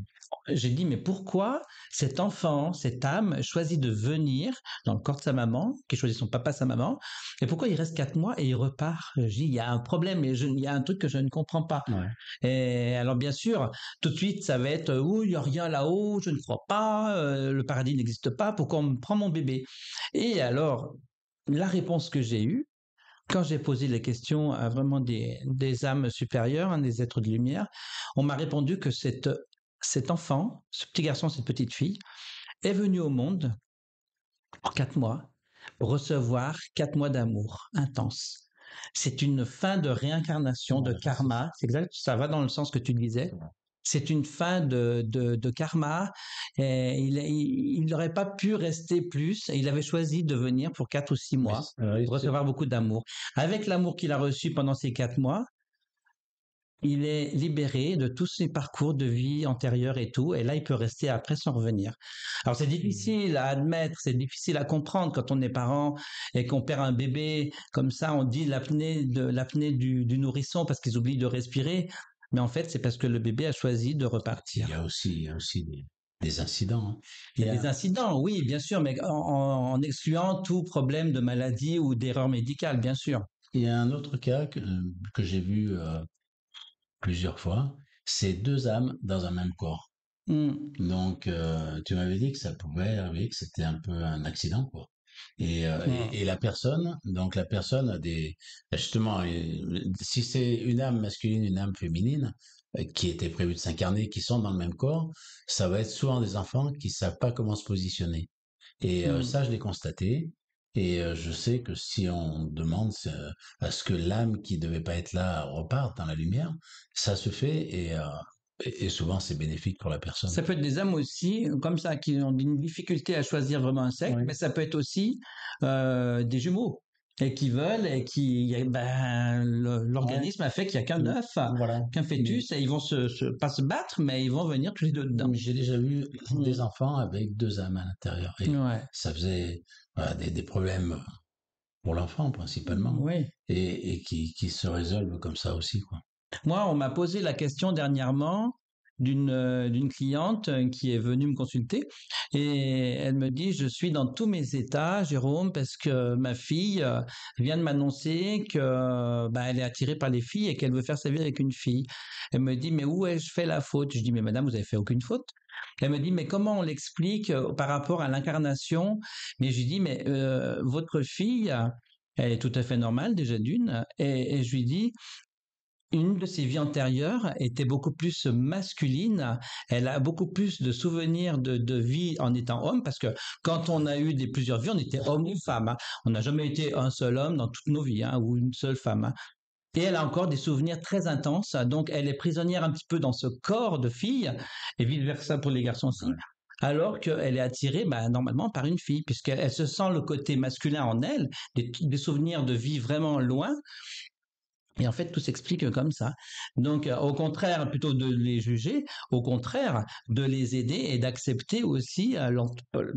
j'ai dit, mais pourquoi cet enfant, cette âme, choisit de venir dans le corps de sa maman, qui choisit son papa, sa maman, et pourquoi il reste quatre mois et il repart euh, J'ai dit, il y a un problème, il y a un truc que je ne comprends pas. Et alors, bien sûr, tout de suite, ça va être, oh, il n'y a rien là-haut, je ne crois pas, euh, le paradis n'existe pas, pourquoi on me prend mon bébé Et alors, la réponse que j'ai eue, quand j'ai posé les questions à vraiment des, âmes supérieures, hein, des êtres de lumière, on m'a répondu que cette cet enfant, ce petit garçon, cette petite fille, est venu au monde pour quatre mois recevoir quatre mois d'amour intense. C'est une fin de réincarnation, de karma. C'est exact, ça va dans le sens que tu disais. C'est une fin de, karma. il n'aurait pas pu rester plus. Et il avait choisi de venir pour quatre ou six mois, pour recevoir beaucoup d'amour. Avec l'amour qu'il a reçu pendant ces quatre mois, il est libéré de tous ses parcours de vie antérieurs et tout, et là, il peut rester après sans revenir. Alors, c'est difficile à admettre, c'est difficile à comprendre quand on est parent et qu'on perd un bébé, comme ça, on dit l'apnée l'apnée du, nourrisson parce qu'ils oublient de respirer, mais en fait, c'est parce que le bébé a choisi de repartir. Il y a aussi, des, incidents. Il y a des incidents, oui, bien sûr, mais en, excluant tout problème de maladie ou d'erreur médicale, bien sûr. Il y a un autre cas que, j'ai vu euh, plusieurs fois, c'est deux âmes dans un même corps. Mmh. Donc, euh, tu m'avais dit que ça pouvait arriver, que c'était un peu un accident, quoi. Et, euh, la personne, donc la personne a des, justement, euh, si c'est une âme masculine, une âme féminine, qui était prévue de s'incarner, qui sont dans le même corps, ça va être souvent des enfants qui savent pas comment se positionner. Et mmh. ça, je l'ai constaté. Et euh, je sais que si on demande euh, à ce que l'âme qui devait pas être là reparte dans la lumière, ça se fait euh, et, souvent c'est bénéfique pour la personne. Ça peut être des âmes aussi comme ça qui ont une difficulté à choisir vraiment un sexe, mais ça peut être aussi des jumeaux et qui veulent et qui ben, l'organisme a fait qu'il n'y a qu'un œuf, qu'un fœtus et ils vont se, pas se battre mais ils vont venir tous les deux dedans. J'ai déjà vu mmh. des enfants avec deux âmes à l'intérieur et ça faisait des, des, problèmes pour l'enfant principalement mmh, oui. et, et qui, qui, se résolvent comme ça aussi quoi. Moi, on m'a posé la question dernièrement d'une euh, d'une cliente euh, qui est venue me consulter et elle me dit je suis dans tous mes états Jérôme parce que ma fille euh, vient de m'annoncer que bah, elle est attirée par les filles et qu'elle veut faire sa vie avec une fille elle me dit mais où ai-je fait la faute je dis mais madame vous avez fait aucune faute elle me dit, mais comment on l'explique par rapport à l'incarnation Mais je lui dis, mais votre fille, elle est tout à fait normale déjà d'une. et je lui dis, une de ses vies antérieures était beaucoup plus masculine. Elle a beaucoup plus de souvenirs de, vie en étant homme, parce que quand on a eu des plusieurs vies, on était homme ou femme. Hein. On n'a jamais été un seul homme dans toutes nos vies, hein, ou une seule femme. Hein. Et elle a encore des souvenirs très intenses. Donc, elle est prisonnière un petit peu dans ce corps de fille, et vice versa pour les garçons aussi. Alors qu'elle est attirée bah, normalement par une fille, puisqu'elle se sent le côté masculin en elle, des souvenirs de vie vraiment loin, et en fait, tout s'explique comme ça. Donc, euh, au contraire, plutôt de les juger, au contraire, de les aider et d'accepter aussi euh,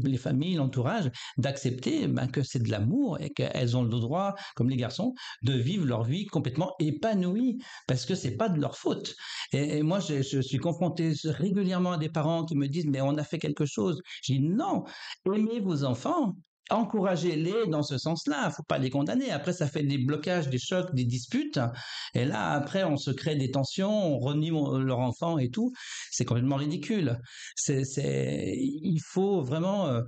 les familles, l'entourage, d'accepter ben, que c'est de l'amour et qu'elles ont le droit, comme les garçons, de vivre leur vie complètement épanouie parce que c'est pas de leur faute. Et, moi, je, je, suis confronté régulièrement à des parents qui me disent mais on a fait quelque chose. Je dis non, aimez vos enfants, encouragez-les dans ce sens-là. Il faut pas les condamner. Après, ça fait des blocages, des chocs, des disputes. Et là, après, on se crée des tensions, on renie leur enfant et tout. C'est complètement ridicule. C'est, il faut vraiment euh,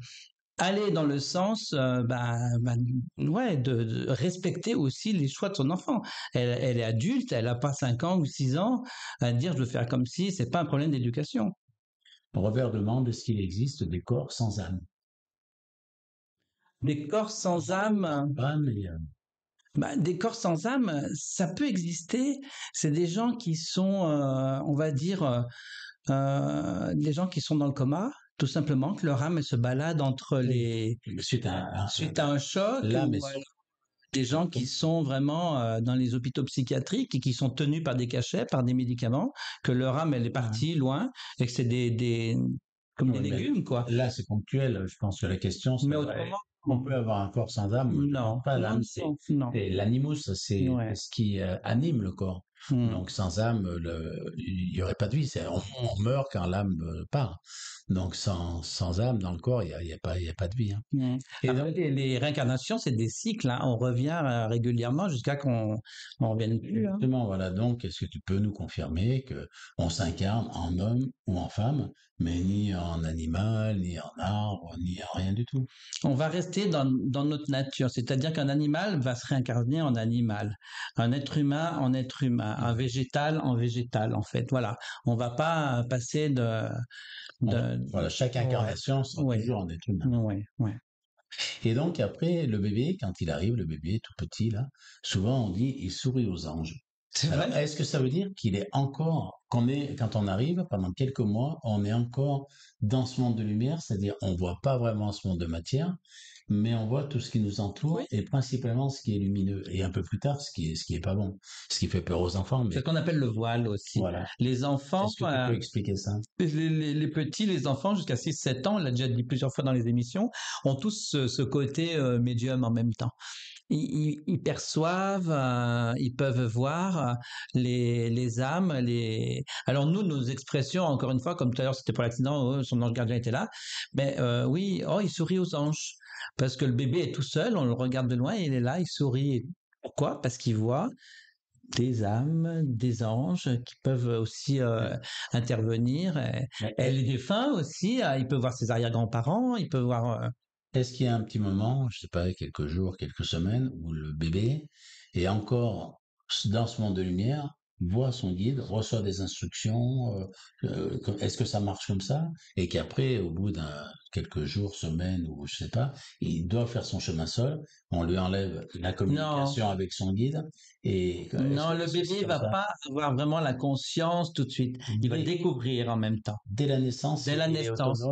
aller dans le sens, euh, bah, bah, ouais, de, respecter aussi les choix de son enfant. Elle, est adulte, elle n'a pas 5 ans ou 6 ans à dire je veux faire comme si. C'est pas un problème d'éducation. Robert demande s'il existe des corps sans âme. Des corps sans âme. Bah, des corps sans âme, ça peut exister. C'est des gens qui sont, euh, on va dire, euh, euh, des gens qui sont dans le coma, tout simplement, que leur âme se balade entre les. Suite à, un choc. Des gens qui sont vraiment dans les hôpitaux psychiatriques et qui sont tenus par des cachets, par des médicaments, que leur âme, elle est partie loin et que c'est des, comme des légumes, quoi. Là, c'est ponctuel, je pense que la question. Mais on peut avoir un corps sans âme. Non, pas l'âme, c'est l'animus, c'est ce qui euh, anime le corps. Hmm. Donc sans âme, il n'y aurait pas de vie. On, meurt quand l'âme euh, part. Donc sans, âme dans le corps, il n'y a, a, pas, y a, pas de vie. Hein. Et les, réincarnations, c'est des cycles. Hein. On revient euh, régulièrement jusqu'à qu'on ne revienne plus. Hein. Exactement, voilà. Donc, est-ce que tu peux nous confirmer que on s'incarne en homme ou en femme mais ni en animal, ni en arbre, ni en rien du tout. On va rester dans, notre nature, c'est-à-dire qu'un animal va se réincarner en animal, un être humain en être humain, un végétal en végétal, en fait. Voilà, on va pas passer de... Voilà, chaque incarnation c'est toujours en être humain. Oui, oui. Et donc après, le bébé, quand il arrive, le bébé tout petit, là, souvent on dit, il sourit aux anges. Est-ce que ça veut dire qu'il est encore, qu'on est, quand on arrive, pendant quelques mois, on est encore dans ce monde de lumière, c'est-à-dire on voit pas vraiment ce monde de matière, mais on voit tout ce qui nous entoure et principalement ce qui est lumineux et un peu plus tard ce qui est, ce qui est pas bon, ce qui fait peur aux enfants. C'est ce qu'on appelle le voile aussi. Les enfants. Est-ce euh, expliquer ça les, petits, les enfants jusqu'à 6-7 ans, on l'a déjà dit plusieurs fois dans les émissions, ont tous ce, côté euh, médium en même temps ils, perçoivent, euh, ils peuvent voir euh, les, les âmes. Les... Alors nous, nos expressions, encore une fois, comme tout à l'heure, c'était pour l'accident, oh, son ange gardien était là. Mais euh, oui, oh, il sourit aux anges. Parce que le bébé est tout seul, on le regarde de loin, et il est là, il sourit. Pourquoi Parce qu'il voit des âmes, des anges qui peuvent aussi intervenir. Elle est les aussi, il peut voir ses arrière-grands-parents, il peut voir est-ce qu'il y a un petit moment, je sais pas, quelques jours, quelques semaines, où le bébé est encore dans ce monde de lumière, voit son guide, reçoit des instructions, euh, euh, est-ce que ça marche comme ça, et qu'après, au bout d'un quelques jours, semaines ou je sais pas, il doit faire son chemin seul. On lui enlève la communication avec son guide et non, le bébé va pas avoir vraiment la conscience tout de suite. Il va découvrir en même temps. Dès la naissance. Dès la naissance.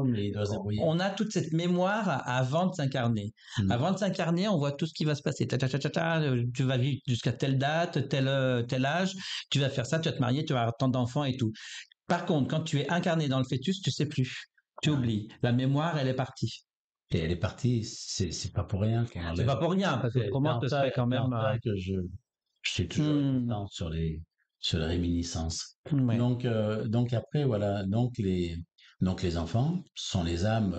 on a toute cette mémoire avant de s'incarner. Mm. Avant de s'incarner, on voit tout ce qui va se passer. tu vas vivre jusqu'à telle date, tel euh, tel âge. Tu vas faire ça. Tu vas te marier. Tu vas avoir tant d'enfants et tout. Par contre, quand tu es incarné dans le fœtus, tu sais plus. Tu oublies. La mémoire, elle est partie. Et elle est partie, c'est, pas pour rien. c'est pas pour rien, parce que comment te serait quand même. Euh, que je, suis toujours hmm. sur les, sur la réminiscences. Donc, euh, donc après, voilà. Donc les, donc les enfants sont les âmes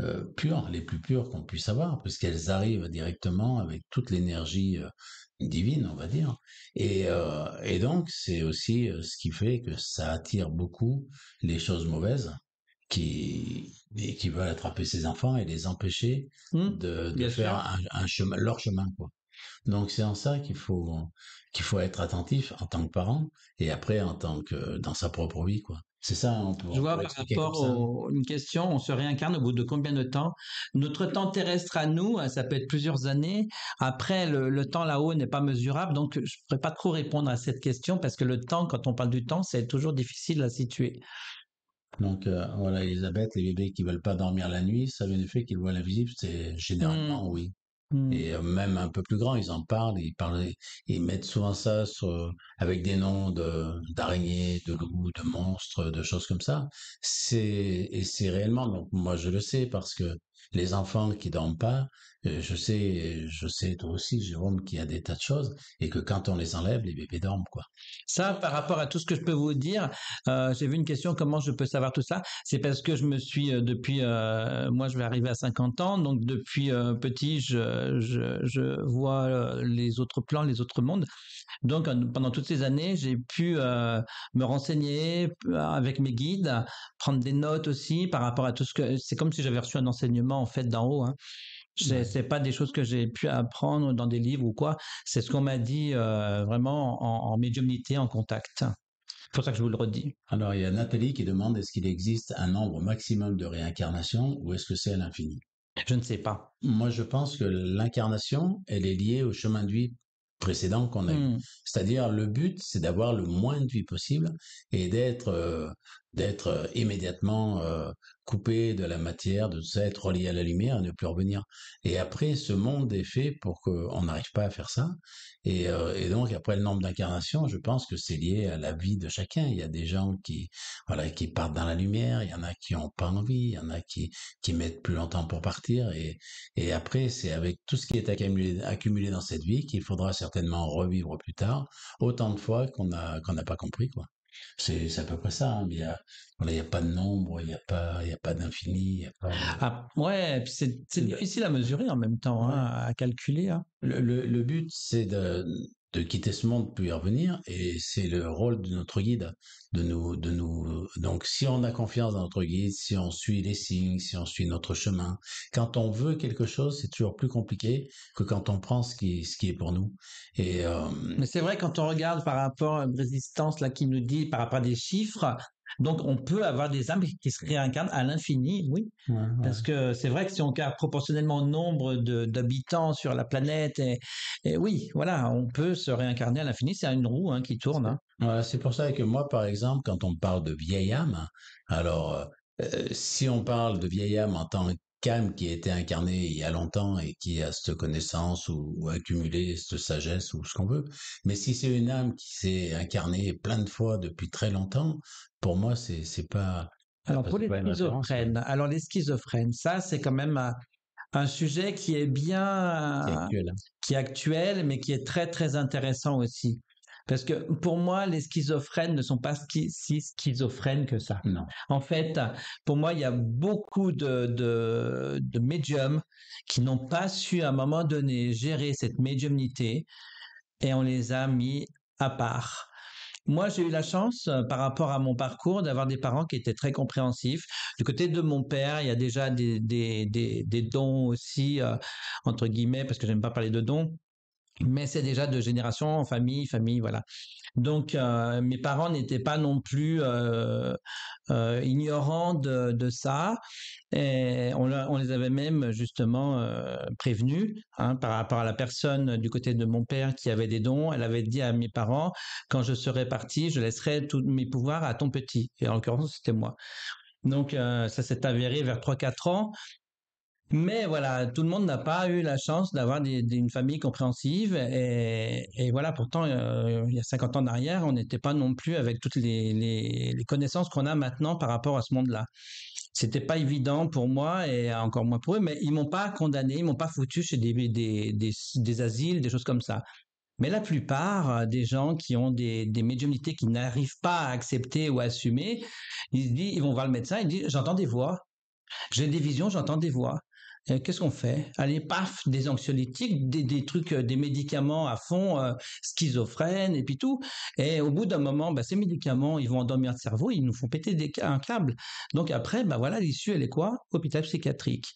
euh, pures, les plus pures qu'on puisse avoir, puisqu'elles arrivent directement avec toute l'énergie divine, on va dire. Et, et donc c'est aussi ce qui fait que ça attire beaucoup les choses mauvaises, qui qui veulent attraper ses enfants et les empêcher hmm. de, de faire un, chemin, leur chemin quoi. Donc c'est en ça qu'il faut qu'il faut être attentif en tant que parent et après en tant que dans sa propre vie quoi. C'est ça. Je vois par rapport à une question, on se réincarne au bout de combien de temps Notre temps terrestre à nous, ça peut être plusieurs années. Après, le, le temps là-haut n'est pas mesurable, donc je ne pourrais pas trop répondre à cette question parce que le temps, quand on parle du temps, c'est toujours difficile à situer. Donc euh, voilà, Elisabeth, les bébés qui ne veulent pas dormir la nuit, ça vient du fait qu'ils voient l'invisible, c'est mmh. généralement oui. Mmh. Et euh, même un peu plus grand, ils en parlent, ils parlent, ils mettent souvent ça sur, avec des noms d'araignées, de, loups, de monstres, de choses comme ça. C'est et c'est réellement donc moi je le sais parce que les enfants qui dorment pas, euh, je sais, je sais toi aussi, Jérôme, qu'il y a des tas de choses et que quand on les enlève, les bébés dorment, quoi. Ça, par rapport à tout ce que je peux vous dire, euh, j'ai vu une question, comment je peux savoir tout ça C'est parce que je me suis, euh, depuis, moi, je vais arriver à 50 ans, donc depuis petit, je, je, je vois les autres plans, les autres mondes. Donc, pendant toutes ces années, j'ai pu me renseigner avec mes guides, prendre des notes aussi par rapport à tout ce que. C'est comme si j'avais reçu un enseignement, en fait, d'en haut. Hein. Ce C'est pas des choses que j'ai pu apprendre dans des livres ou quoi. C'est ce qu'on m'a dit euh, vraiment en, médiumnité, en contact. C'est pour ça que je vous le redis. Alors, il y a Nathalie qui demande est-ce qu'il existe un nombre maximum de réincarnations ou est-ce que c'est à l'infini Je ne sais pas. Moi, je pense que l'incarnation, elle est liée au chemin de vie précédent qu'on a eu. Hmm. C'est-à-dire, le but, c'est d'avoir le moins de vie possible et d'être euh, euh, immédiatement coupé de la matière, de tout ça, être relié à la lumière et ne plus revenir. Et après, ce monde est fait pour qu'on n'arrive pas à faire ça. Euh, et, donc, après le nombre d'incarnations, je pense que c'est lié à la vie de chacun. Il y a des gens qui, voilà, qui partent dans la lumière, il y en a qui n'ont pas envie, il y en a qui, qui mettent plus longtemps pour partir. Et, et après, c'est avec tout ce qui est accumulé, accumulé dans cette vie qu'il faudra certainement revivre plus tard, autant de fois qu'on n'a qu'on n'a pas compris. quoi. C'est à peu près ça. Hein, il n'y a, pas de nombre, il n'y a pas, il y a pas d'infini. Ah, ouais, c'est difficile à mesurer en même temps, hein, à calculer. Hein. le, le, but, c'est de, de quitter ce monde puis y revenir, et c'est le rôle de notre guide, de nous, de nous. Donc, si on a confiance dans notre guide, si on suit les signes, si on suit notre chemin, quand on veut quelque chose, c'est toujours plus compliqué que quand on prend ce qui, ce qui est pour nous. Et euh, mais c'est vrai quand on regarde par rapport à une résistance là qui nous dit par rapport à des chiffres, donc, on peut avoir des âmes qui se réincarnent à l'infini, oui. Parce que c'est vrai que si on regarde proportionnellement le nombre d'habitants sur la planète, et, oui, voilà, on peut se réincarner à l'infini. C'est une roue hein, qui tourne. Hein. c'est pour ça que moi, par exemple, quand on parle de vieille âme, alors euh, si on parle de vieille âme en tant qui a été incarné il y a longtemps et qui a cette connaissance ou, accumulé cette sagesse ou ce qu'on veut. Mais si c'est une âme qui s'est incarnée plein de fois depuis très longtemps, pour moi, c'est, c'est pas. Alors, pour les schizophrènes, alors les schizophrènes, ça, c'est quand même un, sujet qui est bien. Hein. qui est actuel, mais qui est très, très intéressant aussi. Parce que pour moi, les schizophrènes ne sont pas si schizophrènes que ça. En fait, pour moi, il y a beaucoup de, de, de médiums qui n'ont pas su à un moment donné gérer cette médiumnité et on les a mis à part. Moi, j'ai eu la chance, euh, par rapport à mon parcours, d'avoir des parents qui étaient très compréhensifs. Du côté de mon père, il y a déjà des, des, des, des dons aussi, euh, entre guillemets, parce que j'aime pas parler de dons, mais c'est déjà de génération en famille, famille, voilà. Donc euh, mes parents n'étaient pas non plus euh, euh, ignorants de, ça, et on, les avait même justement prévenus hein, par rapport à la personne du côté de mon père qui avait des dons. Elle avait dit à mes parents quand je serai parti, je laisserai tous mes pouvoirs à ton petit, et en l'occurrence c'était moi. Donc ça s'est avéré vers 3-4 ans. Mais voilà, tout le monde n'a pas eu la chance d'avoir une famille compréhensive. Et, voilà, pourtant, euh, il y a 50 ans d'arrière, on n'était pas non plus avec toutes les, connaissances qu'on a maintenant par rapport à ce monde-là. C'était pas évident pour moi et encore moins pour eux, mais ils m'ont pas condamné, ils m'ont pas foutu chez des, asiles, des choses comme ça. Mais la plupart euh, des gens qui ont des, des médiumnités qui n'arrivent pas à accepter ou à assumer, ils, disent, ils vont voir le médecin, ils disent, j'entends des voix, j'ai des visions, j'entends des voix. Euh, qu'est-ce qu'on fait Allez, paf, des anxiolytiques, des, trucs, euh, des médicaments à fond, euh, schizophrènes schizophrène et puis tout. Et au bout d'un moment, bah, ces médicaments, ils vont endormir le cerveau, ils nous font péter des, un câble. Donc après, bah voilà, l'issue, elle est quoi Hôpital psychiatrique.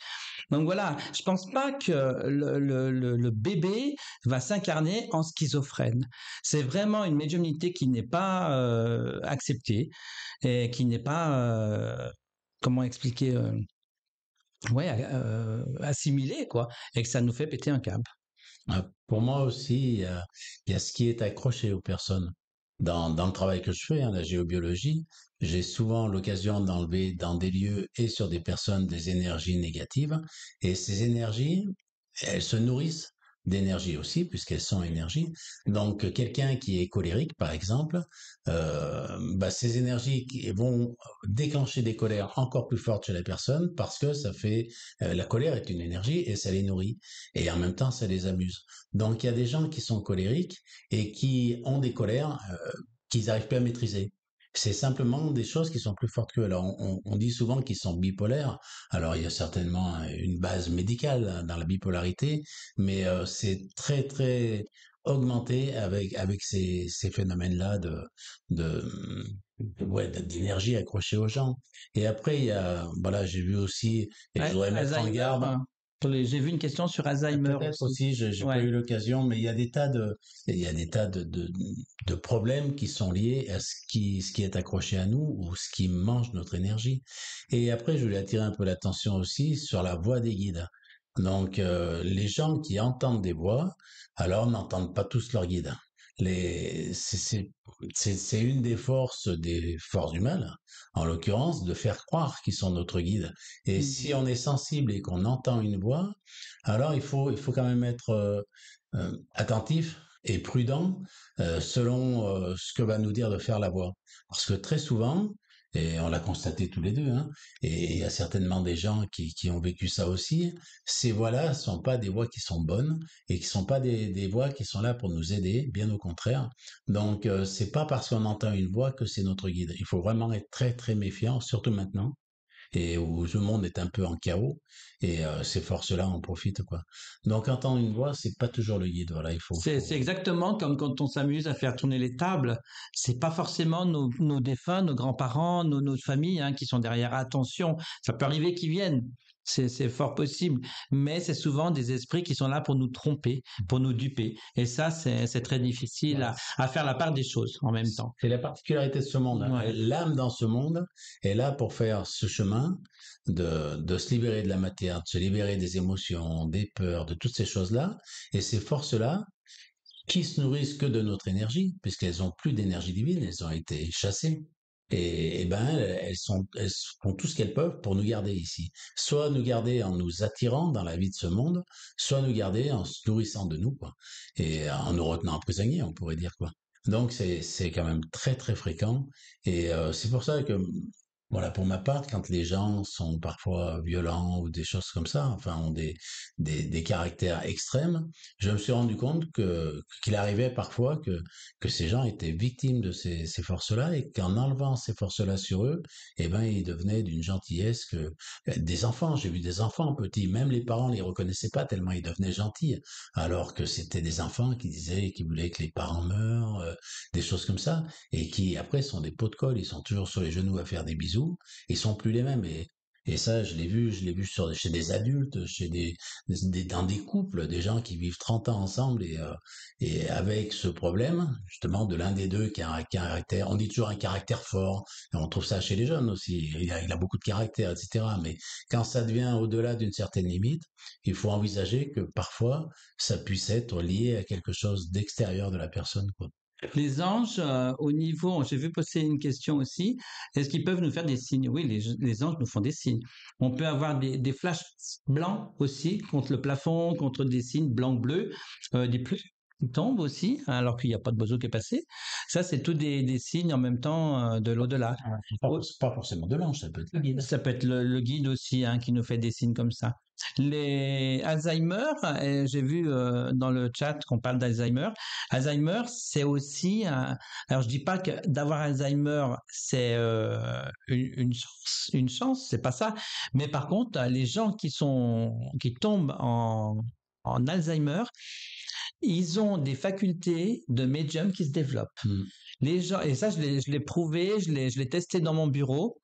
Donc voilà, je pense pas que le, le bébé va s'incarner en schizophrène. C'est vraiment une médiumnité qui n'est pas acceptée et qui n'est pas comment expliquer ouais, euh, assimilé, quoi, et que ça nous fait péter un câble. Pour moi aussi, il y a ce qui est accroché aux personnes. Dans, dans le travail que je fais, hein, la géobiologie, j'ai souvent l'occasion d'enlever dans des lieux et sur des personnes des énergies négatives. Et ces énergies, elles se nourrissent d'énergie aussi, puisqu'elles sont énergie. Donc quelqu'un qui est colérique, par exemple, euh, bah, ces énergies vont déclencher des colères encore plus fortes chez la personne parce que ça fait euh, la colère est une énergie et ça les nourrit et en même temps ça les amuse. Donc il y a des gens qui sont colériques et qui ont des colères euh, qu'ils n'arrivent plus à maîtriser. C'est simplement des choses qui sont plus fortes que. Alors, on, on, dit souvent qu'ils sont bipolaires. Alors, il y a certainement euh, une base médicale hein, dans la bipolarité, mais euh, c'est très très augmenté avec avec ces, ces phénomènes-là de de ouais d'énergie accrochée aux gens. Et après, il y a voilà, j'ai vu aussi et je voudrais mettre en garde. Hein. J'ai vu une question sur ah, Alzheimer. aussi, j'ai pas eu l'occasion, mais il y a des tas de, il y a des tas de, de, problèmes qui sont liés à ce qui, ce qui est accroché à nous ou ce qui mange notre énergie. Et après, je voulais attirer un peu l'attention aussi sur la voix des guides. Donc, euh, les gens qui entendent des voix, alors n'entendent pas tous leurs guides c'est, une des forces des forces du mal, en l'occurrence, de faire croire qu'ils sont notre guide. Et si mmh. on est sensible et qu'on entend une voix, alors il faut, il faut quand même être euh, euh, attentif et prudent euh, selon ce que va nous dire de faire la voix. Parce que très souvent, et on l'a constaté tous les deux, hein. et il y a certainement des gens qui, ont vécu ça aussi, ces voix là ne sont pas des voix qui sont bonnes et qui sont pas des, voix qui sont là pour nous aider, bien au contraire. Donc euh, ce n'est pas parce qu'on entend une voix que c'est notre guide. Il faut vraiment être très très méfiant, surtout maintenant, et où le monde est un peu en chaos et euh, ces forces-là en profite quoi. Donc entendre une voix, c'est pas toujours le guide. Voilà, il faut. C'est exactement comme quand on s'amuse à faire tourner les tables. C'est pas forcément nos, défunts, nos grands-parents, nos, nos familles hein, qui sont derrière. Attention, ça peut arriver qu'ils viennent, c'est fort possible. Mais c'est souvent des esprits qui sont là pour nous tromper, mmh. pour nous duper. Et ça, c'est très difficile à, faire la part des choses en même temps. C'est la particularité de ce monde. L'âme dans ce monde est là pour faire ce chemin de, de se libérer de la matière, de se libérer des émotions, des peurs, de toutes ces choses-là. Et ces forces-là, qui se nourrissent que de notre énergie, puisqu'elles n'ont plus d'énergie divine, elles ont été chassées et, ben elles, sont, elles font tout ce qu'elles peuvent pour nous garder ici. Soit nous garder en nous attirant dans la vie de ce monde, soit nous garder en se nourrissant de nous, et euh, en nous retenant prisonniers, on pourrait dire quoi. Donc c'est quand même très très fréquent et euh, c'est pour ça que voilà, pour ma part, quand les gens sont parfois violents ou des choses comme ça, enfin, ont des, caractères extrêmes, je me suis rendu compte que qu'il arrivait parfois que, que ces gens étaient victimes de ces, forces-là et qu'en enlevant ces forces-là sur eux, eh ben, ils devenaient d'une gentillesse que euh, des enfants. J'ai vu des enfants petits, même les parents les reconnaissaient pas tellement ils devenaient gentils, alors que c'était des enfants qui disaient qu'ils voulaient que les parents meurent, euh, des choses comme ça, et qui après sont des pots de colle, ils sont toujours sur les genoux à faire des bisous ils ils sont plus les mêmes. Et, et ça, je l'ai vu, je l'ai vu chez des adultes, chez des, dans des couples, des gens qui vivent 30 ans ensemble et, euh, et avec ce problème, justement, de l'un des deux qui a un caractère, on dit toujours un caractère fort, on trouve ça chez les jeunes aussi, il a, a beaucoup de caractère, etc. Mais quand ça devient au-delà d'une certaine limite, il faut envisager que parfois, ça puisse être lié à quelque chose d'extérieur de la personne, quoi. Les anges, euh, au niveau, j'ai vu poser une question aussi, est-ce qu'ils peuvent nous faire des signes Oui, les, les, anges nous font des signes. On peut avoir des, des, flashs blancs aussi contre le plafond, contre des signes blancs-bleus, euh, des pluies tombent aussi, alors qu'il n'y a pas de bozo qui est passé. Ça, c'est tous des, des, signes en même temps euh, de l'au-delà. Ah, pas, pas, forcément de l'ange, ça peut être le guide. Ça peut être le, guide aussi hein, qui nous fait des signes comme ça. Les Alzheimer, j'ai vu euh, dans le chat qu'on parle d'Alzheimer. Alzheimer, c'est aussi euh, alors je dis pas que d'avoir Alzheimer c'est euh, une, une, chance, une chance, c'est pas ça. Mais par contre, les gens qui sont qui tombent en, Alzheimer, ils ont des facultés de médium qui se développent. Hmm. Les gens, et ça, je l'ai prouvé, je l'ai testé dans mon bureau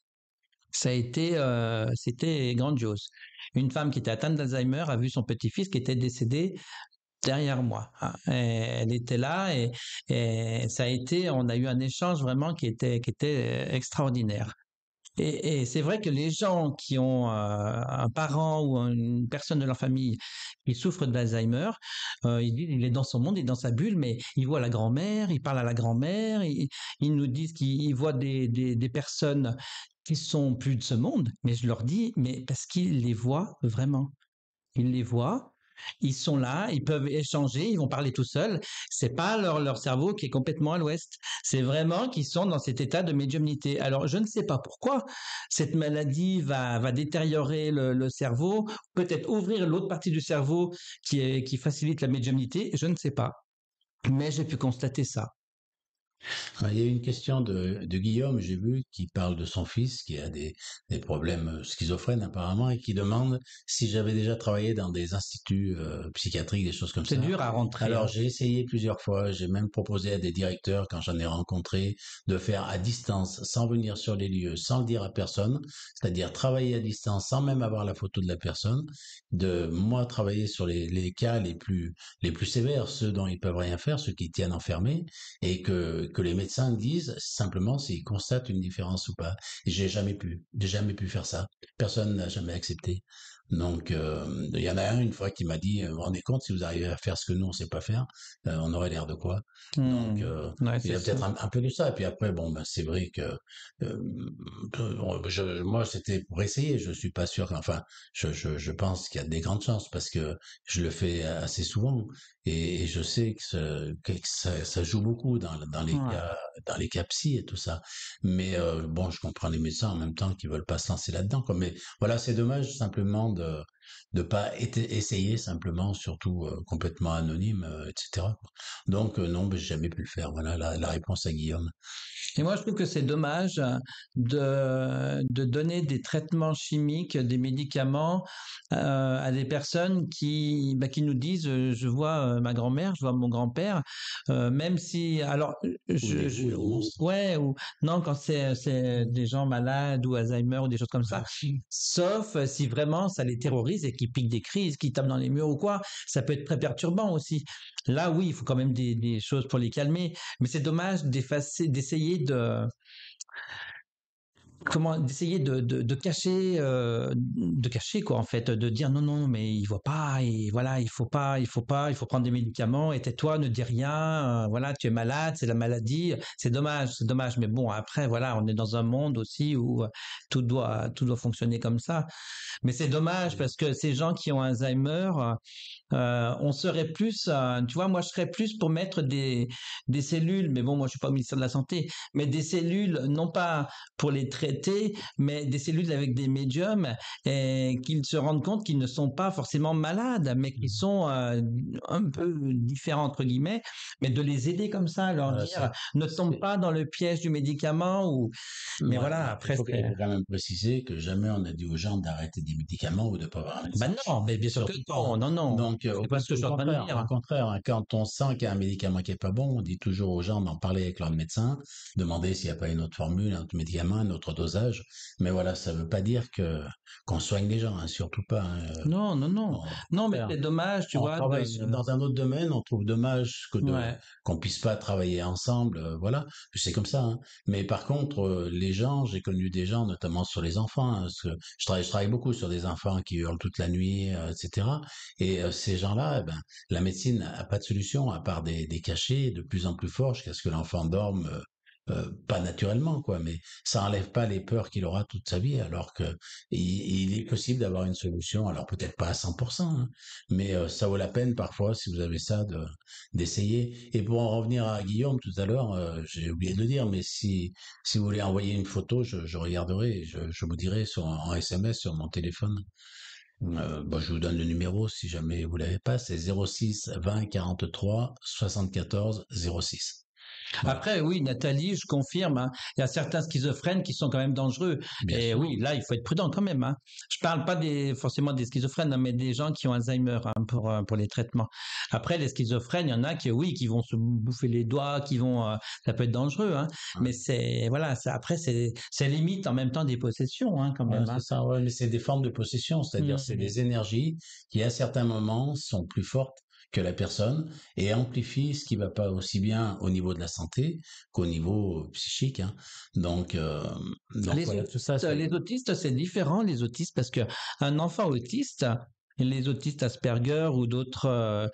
ça a été, euh, c'était grandiose. Une femme qui était atteinte d'Alzheimer a vu son petit-fils qui était décédé derrière moi. Ah, elle était là et, et, ça a été, on a eu un échange vraiment qui était euh, extraordinaire. Et, c'est vrai que les gens qui ont euh, un parent ou une personne de leur famille qui souffre d'Alzheimer, euh, l'Alzheimer, il, est dans son monde, il est dans sa bulle, mais il voit la grand-mère, il parle à la grand-mère, il, nous disent qu'ils voient des, des, personnes qui sont plus de ce monde, mais je leur dis, mais parce qu'ils les voient vraiment. ils les voient. Ils sont là, ils peuvent échanger, ils vont parler tout seuls. C'est pas leur, leur cerveau qui est complètement à l'ouest. C'est vraiment qu'ils sont dans cet état de médiumnité. Alors, je ne sais pas pourquoi cette maladie va, va détériorer le, cerveau, peut-être ouvrir l'autre partie du cerveau qui, qui facilite la médiumnité. Je ne sais pas. Mais j'ai pu constater ça. Ah, il y a une question de, Guillaume, j'ai vu, qui parle de son fils qui a des, problèmes euh, schizophrènes apparemment et qui demande si j'avais déjà travaillé dans des instituts euh, psychiatriques, des choses comme ça. C'est dur à rentrer. Alors hein. j'ai essayé plusieurs fois, j'ai même proposé à des directeurs quand j'en ai rencontré de faire à distance, sans venir sur les lieux, sans le dire à personne, c'est-à-dire travailler à distance sans même avoir la photo de la personne, de moi travailler sur les, cas les plus les plus sévères, ceux dont ils peuvent rien faire, ceux qui tiennent enfermés et que que les médecins disent simplement s'ils constatent une différence ou pas. j'ai jamais pu, j'ai jamais pu faire ça. Personne n'a jamais accepté. Donc, euh, il y en a un une fois qui m'a dit, euh, vous vous rendez compte, si vous arrivez à faire ce que nous, on sait pas faire, euh, on aurait l'air de quoi Donc, mmh. il y a peut-être un, peu de ça. Et puis après, bon, ben, c'est vrai que moi, c'était pour essayer. Je ne suis pas sûr. Enfin, je, pense qu'il y a des grandes chances parce que je le fais assez souvent et, je sais que, ça, joue beaucoup dans, les dans les et tout ça. Mais bon, je comprends les médecins en même temps qui veulent pas se lancer là-dedans. Mais voilà, c'est dommage simplement de 的 de pas essayer simplement, surtout euh, complètement anonyme, euh, etc. Donc euh, non, ben, j'ai jamais pu le faire. Voilà la, réponse à Guillaume. Et moi, je trouve que c'est dommage de, de donner des traitements chimiques, des médicaments à des personnes qui, bah, qui nous disent, je vois ma grand-mère, je vois mon grand-père, même si, alors, je, ouais, ou non, quand c'est des gens malades ou Alzheimer ou des choses comme ça, sauf si vraiment ça les terrorise et qui piquent des crises, qui tapent dans les murs ou quoi, ça peut être très perturbant aussi. Là, oui, il faut quand même des, choses pour les calmer, mais c'est dommage d'essayer de comment d'essayer de, cacher euh, de cacher quoi en fait de dire non non mais il voit pas et voilà il faut pas il faut pas il faut prendre des médicaments et tais-toi ne dis rien euh, voilà tu es malade c'est la maladie c'est dommage c'est dommage mais bon après voilà on est dans un monde aussi où euh, tout doit tout doit fonctionner comme ça mais c'est dommage parce que ces gens qui ont Alzheimer on serait plus, tu vois, moi je serais plus pour mettre des, cellules, mais bon, moi je suis pas au ministère de la Santé, mais des cellules, non pas pour les, traiter mais des cellules avec des médiums, et euh, qu'ils se rendent compte qu'ils ne sont pas forcément malades, mais qu'ils mmh. sont euh, un peu différents, entre guillemets, mais de les aider comme ça, leur dire, ne tombe pas dans le piège du médicament ou, mais voilà, après. Il faut, quand même préciser que jamais on a dit aux gens d'arrêter des médicaments ou de ne pas avoir un bah médecin. Bah non, mais bien sûr non, non, non. Donc, euh, c'est pas ce que je dire. Au contraire, hein, quand on sent qu'il y a un médicament qui est pas bon, on dit toujours aux gens d'en parler avec leur médecin, demander s'il n'y a pas une autre formule, un autre médicament, un autre mais voilà, ça ne veut pas dire que qu'on soigne les gens, hein, surtout pas. Hein, euh, non, non, non. non, mais c'est dommage, tu vois. Dans un autre domaine, on trouve dommage que de, qu'on puisse pas travailler ensemble. Euh, voilà, c'est comme ça. Hein. Mais par contre, euh, les gens, j'ai connu des gens, notamment sur les enfants. parce que je travaille, beaucoup sur des enfants qui hurlent toute la nuit, etc. Et ces gens-là, eh ben, la médecine n'a pas de solution à part des, des cachets de plus en plus forts jusqu'à ce que l'enfant dorme euh, pas naturellement, quoi, mais ça enlève pas les peurs qu'il aura toute sa vie, alors que il, est possible d'avoir une solution, alors peut-être pas à 100%, hein, mais euh, ça vaut la peine parfois, si vous avez ça, de d'essayer. Et pour en revenir à Guillaume tout à l'heure, euh, j'ai oublié de le dire, mais si si vous voulez envoyer une photo, je, regarderai, je, vous dirai sur, en SMS sur mon téléphone. bon, bah, je vous donne le numéro si jamais vous l'avez pas, c'est 06 20 43 74 06. Après, oui, Nathalie, je confirme, hein, il y a certains schizophrènes qui sont quand même dangereux. et oui, là, il faut être prudent quand même. Hein. Je parle pas des, forcément des schizophrènes, hein, mais des gens qui ont Alzheimer hein, pour, euh, pour les traitements. Après, les schizophrènes, il y en a qui, oui, qui vont se bouffer les doigts, qui vont, euh, ça peut être dangereux. Hein, Mais c'est, voilà, après, c'est, c'est limite en même temps des possessions, hein, quand même. ça, ouais, mais c'est des formes de possession, c'est-à-dire mmh. c'est des énergies qui, à certains moments, sont plus fortes que la personne et amplifie ce qui va pas aussi bien au niveau de la santé qu'au niveau psychique. Hein. Euh, donc, les, euh, les autistes, c'est différent les autistes parce que un enfant autiste, les autistes Asperger ou d'autres euh,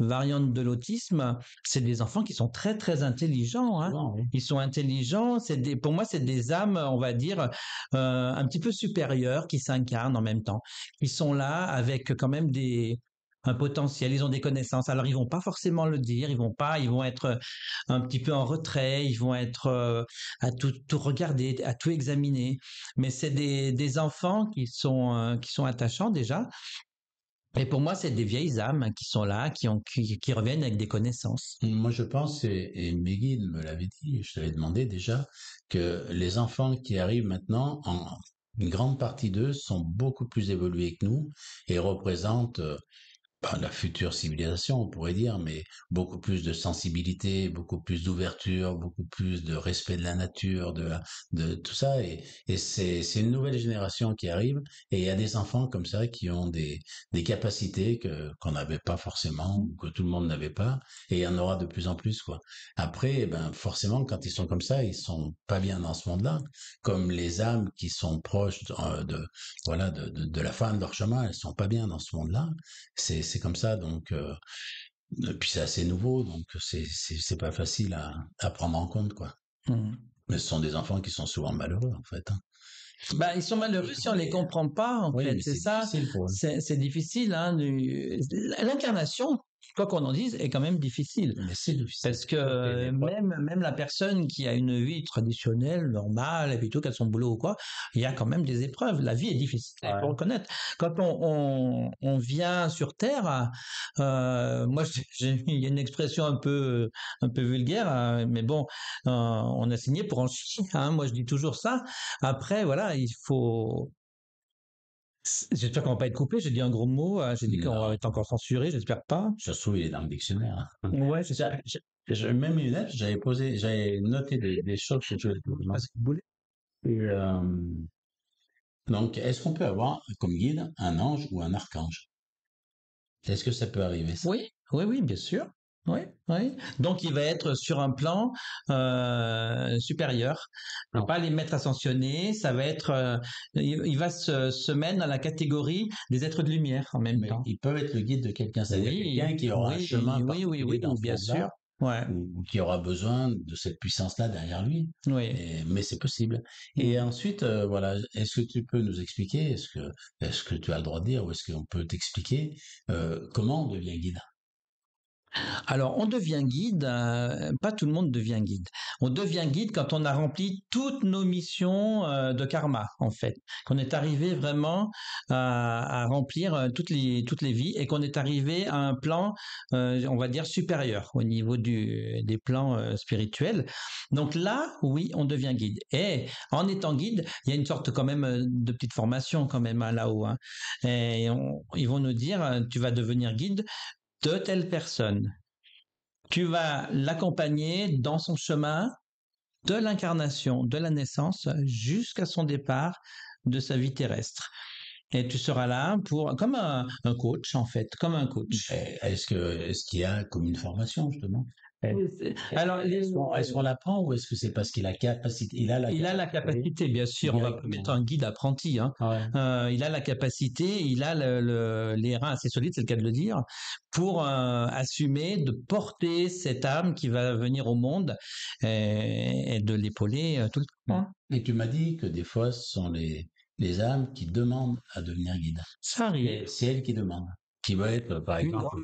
variantes de l'autisme, c'est des enfants qui sont très très intelligents. Hein. Ils sont intelligents. C'est pour moi, c'est des âmes, on va dire, un petit peu supérieures qui s'incarnent en même temps. Ils sont là avec quand même des un potentiel, ils ont des connaissances. Alors ils vont pas forcément le dire, ils vont pas, ils vont être euh, un petit peu en retrait, ils vont être euh, à tout, tout, regarder, à tout examiner. Mais c'est des, enfants qui sont euh, qui sont attachants déjà. Et pour moi, c'est des vieilles âmes qui sont là, qui ont qui, reviennent avec des connaissances. Moi, je pense et, et me l'avait dit, je l'avais demandé déjà que les enfants qui arrivent maintenant en une grande partie d'eux sont beaucoup plus évolués que nous et représentent la future civilisation, on pourrait dire, mais beaucoup plus de sensibilité, beaucoup plus d'ouverture, beaucoup plus de respect de la nature, de, de tout ça. Et, c'est, une nouvelle génération qui arrive. Et il y a des enfants comme ça qui ont des, des capacités que, qu'on n'avait pas forcément, que tout le monde n'avait pas. Et il y en aura de plus en plus, quoi. Après, eh ben, forcément, quand ils sont comme ça, ils sont pas bien dans ce monde-là. Comme les âmes qui sont proches euh, de, voilà, de, de, la fin de leur chemin, elles sont pas bien dans ce monde-là. c'est c'est comme ça. Donc, euh, puis c'est assez nouveau, donc euh, c'est pas facile à, prendre en compte, quoi. Mmh. Mais ce sont des enfants qui sont souvent malheureux, en fait. Hein. Bah, ils sont malheureux si on les comprend pas, en fait. C'est ça. C'est difficile. Hein, L'incarnation, quoi qu'on en dise, est quand même difficile. c'est Parce que même, même la personne qui a une vie traditionnelle, normale, et plutôt qu'à son boulot ou quoi, il y a quand même des épreuves. La vie est difficile, il reconnaître. Quand on, on, vient sur Terre, euh, moi, il y a une expression un peu, un peu vulgaire, hein, mais bon, euh, on a signé pour en chier. Hein. moi, je dis toujours ça. Après, voilà, il faut, J'espère qu'on va pas être coupé. J'ai dit un gros mot. Euh, j'ai dit qu'on va être encore censuré. J'espère pas. Je trouve il est dans le dictionnaire. Ouais, c'est ça. J'ai, même une lettre, j'avais posé, j'avais noté des, des, choses que je voulais euh, donc, est-ce qu'on peut avoir comme guide un ange ou un archange Est-ce que ça peut arriver Oui, oui, oui, bien sûr. Oui, Donc il va être sur un plan euh, supérieur. On va pas les mettre ascensionnés, ça va être, euh, il, va se, se mettre dans la catégorie des êtres de lumière en même temps. Il peut être le guide de quelqu'un, cest à quelqu'un qui aura un chemin oui, oui, oui, dans bien sûr. Ouais. Ou, qui aura besoin de cette puissance-là derrière lui. Oui. mais c'est possible. Mm. Et ensuite, euh, voilà, est-ce que tu peux nous expliquer, est-ce que, est-ce que tu as le droit de dire, ou est-ce qu'on peut t'expliquer comment on devient guide alors, on devient guide, euh, pas tout le monde devient guide. On devient guide quand on a rempli toutes nos missions euh, de karma, en fait, qu'on est arrivé vraiment euh, à, remplir toutes les, toutes les vies et qu'on est arrivé à un plan, on va dire, supérieur au niveau du, des plans spirituels. Donc là, oui, on devient guide. Et en étant guide, il y a une sorte quand même de petite formation quand même à hein, là-haut. Hein. Et ils vont nous dire, tu vas devenir guide de telle personne. Tu vas l'accompagner dans son chemin de l'incarnation, de la naissance jusqu'à son départ de sa vie terrestre. Et tu seras là pour comme un, coach en fait, comme un coach. Est-ce est-ce qu'il y a comme une formation justement alors, est-ce qu'on euh l'apprend ou est-ce que c'est parce qu'il a, la capacité Il a la capacité, bien sûr. On va mettre un guide apprenti. Hein. Euh, il a la capacité, il a les reins assez solides, c'est le cas de le dire, pour euh, assumer de porter cette âme qui va venir au monde et, de l'épauler tout le temps. Hein. Et tu m'as dit que des fois, ce sont les, les âmes qui demandent à devenir guide. Ça arrive. C'est elle qui demandent. Qui va être, par exemple...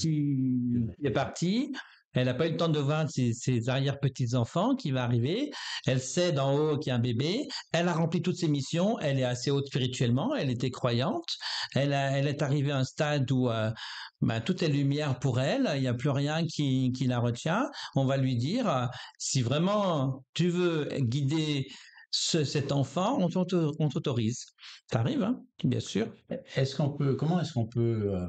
Qui, qui est parti elle n'a pas eu le temps de voir ses, ses arrière-petits-enfants qui va arriver. Elle sait d'en haut qu'il y a un bébé. Elle a rempli toutes ses missions. Elle est assez haute spirituellement. Elle était croyante. Elle, est arrivée à un stade où euh, ben, tout est lumière pour elle. Il n'y a plus rien qui, la retient. On va lui dire, euh, si vraiment tu veux guider cet enfant, on t'autorise. Ça arrive, hein, bien sûr. Est-ce qu'on peut, comment est-ce qu'on peut euh,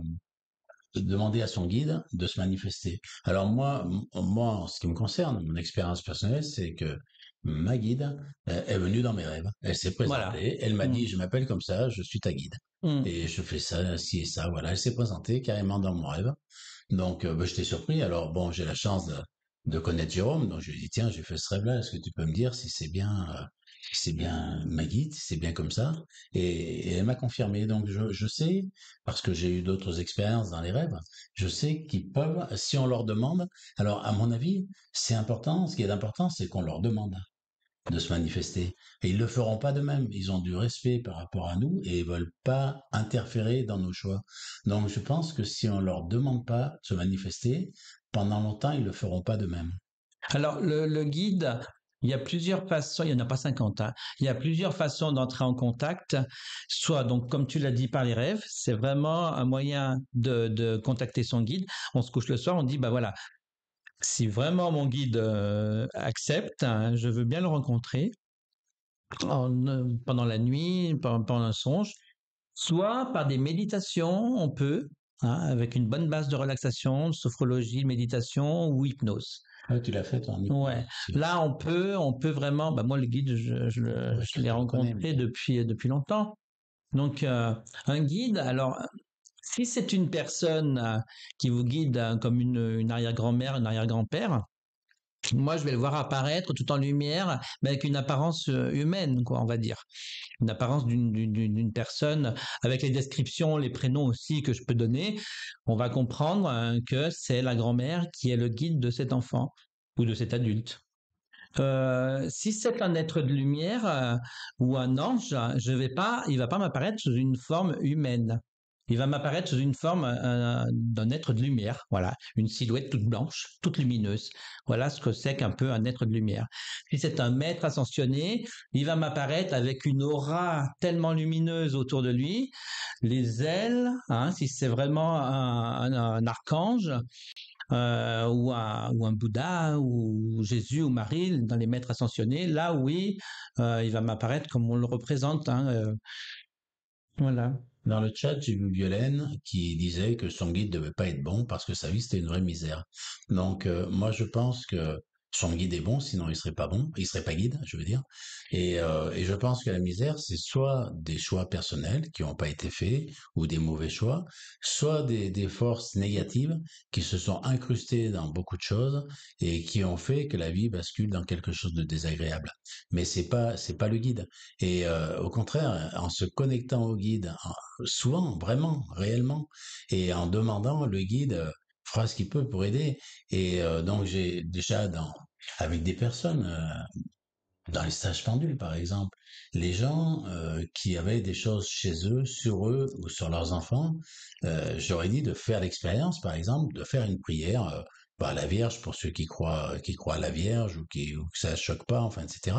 demander à son guide de se manifester. Alors moi, moi, ce qui me concerne, mon expérience personnelle, c'est que ma guide euh, est venue dans mes rêves. Elle s'est présentée, elle m'a dit, mm. je m'appelle comme ça, je suis ta guide. Mm. Et je fais ça, ci et ça, voilà. Elle s'est présentée carrément dans mon rêve. Donc, euh, ben, je t'ai surpris. Alors, bon, j'ai la chance de, connaître Jérôme, donc je lui ai dit, tiens, j'ai fait ce rêve-là, est-ce que tu peux me dire si c'est bien... Euh, c'est bien ma guide, c'est bien comme ça. Et, elle m'a confirmé. Donc je, sais, parce que j'ai eu d'autres expériences dans les rêves, je sais qu'ils peuvent, si on leur demande, alors à mon avis, c'est important, ce qui est important, c'est qu'on leur demande de se manifester. Et ils ne le feront pas de même. Ils ont du respect par rapport à nous et ils veulent pas interférer dans nos choix. Donc je pense que si on leur demande pas de se manifester, pendant longtemps, ils ne le feront pas de même. Alors le guide il y a plusieurs façons, il n'y en a pas 50, hein. il y a plusieurs façons d'entrer en contact, soit donc comme tu l'as dit par les rêves, c'est vraiment un moyen de, contacter son guide. On se couche le soir, on dit, bah voilà, si vraiment mon guide euh, accepte, hein, je veux bien le rencontrer euh, pendant la nuit, pendant, un songe, soit par des méditations, on peut, hein, avec une bonne base de relaxation, sophrologie, méditation ou hypnose. Ah, tu l'as fait Ouais. Là, on peut, on peut vraiment. Bah, moi, le guide, je, l'ai rencontré depuis depuis longtemps. Donc, euh, un guide. Alors, si c'est une personne euh, qui vous guide euh, comme une, une arrière-grand-mère, un arrière-grand-père, moi, je vais le voir apparaître tout en lumière, mais avec une apparence euh, humaine, quoi, on va dire. Une apparence d'une personne, avec les descriptions, les prénoms aussi que je peux donner. On va comprendre hein, que c'est la grand-mère qui est le guide de cet enfant ou de cet adulte. Euh, si c'est un être de lumière euh, ou un ange, je vais pas, il va pas m'apparaître sous une forme humaine il va m'apparaître sous une forme euh, euh, d'un être de lumière, voilà, une silhouette toute blanche, toute lumineuse. Voilà ce que c'est qu'un peu un être de lumière. Si c'est un maître ascensionné, il va m'apparaître avec une aura tellement lumineuse autour de lui, les ailes, hein, si c'est vraiment un, archange, euh, ou, un, Bouddha ou Jésus ou Marie dans les maîtres ascensionnés, là oui, il va m'apparaître comme on le représente. Hein, voilà. Dans le chat, j'ai vu Violaine qui disait que son guide devait pas être bon parce que sa vie c'était une vraie misère. Donc euh, moi je pense que son guide est bon, sinon il serait pas bon, il serait pas guide, je veux dire. Et, euh, je pense que la misère, c'est soit des choix personnels qui n'ont pas été faits ou des mauvais choix, soit des, forces négatives qui se sont incrustées dans beaucoup de choses et qui ont fait que la vie bascule dans quelque chose de désagréable. Mais c'est pas c'est pas le guide. Et euh, au contraire, en se connectant au guide, souvent, vraiment, réellement, et en demandant le guide euh, fera ce qu'il peut pour aider. Et euh, donc j'ai déjà dans avec des personnes euh, dans les stages pendules par exemple, les gens euh, qui avaient des choses chez eux, sur eux ou sur leurs enfants, j'aurais dit de faire l'expérience par exemple, de faire une prière par bah, la Vierge pour ceux qui croient euh, qui croient la Vierge ou qui que ça choque pas enfin etc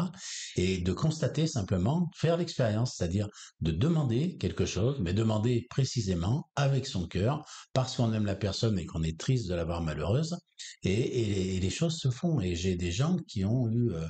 et de constater simplement faire l'expérience c'est-à-dire de demander quelque chose mais demander précisément avec son cœur parce qu'on aime la personne et qu'on est triste de l'avoir malheureuse et, les choses se font et j'ai des gens qui ont eu euh,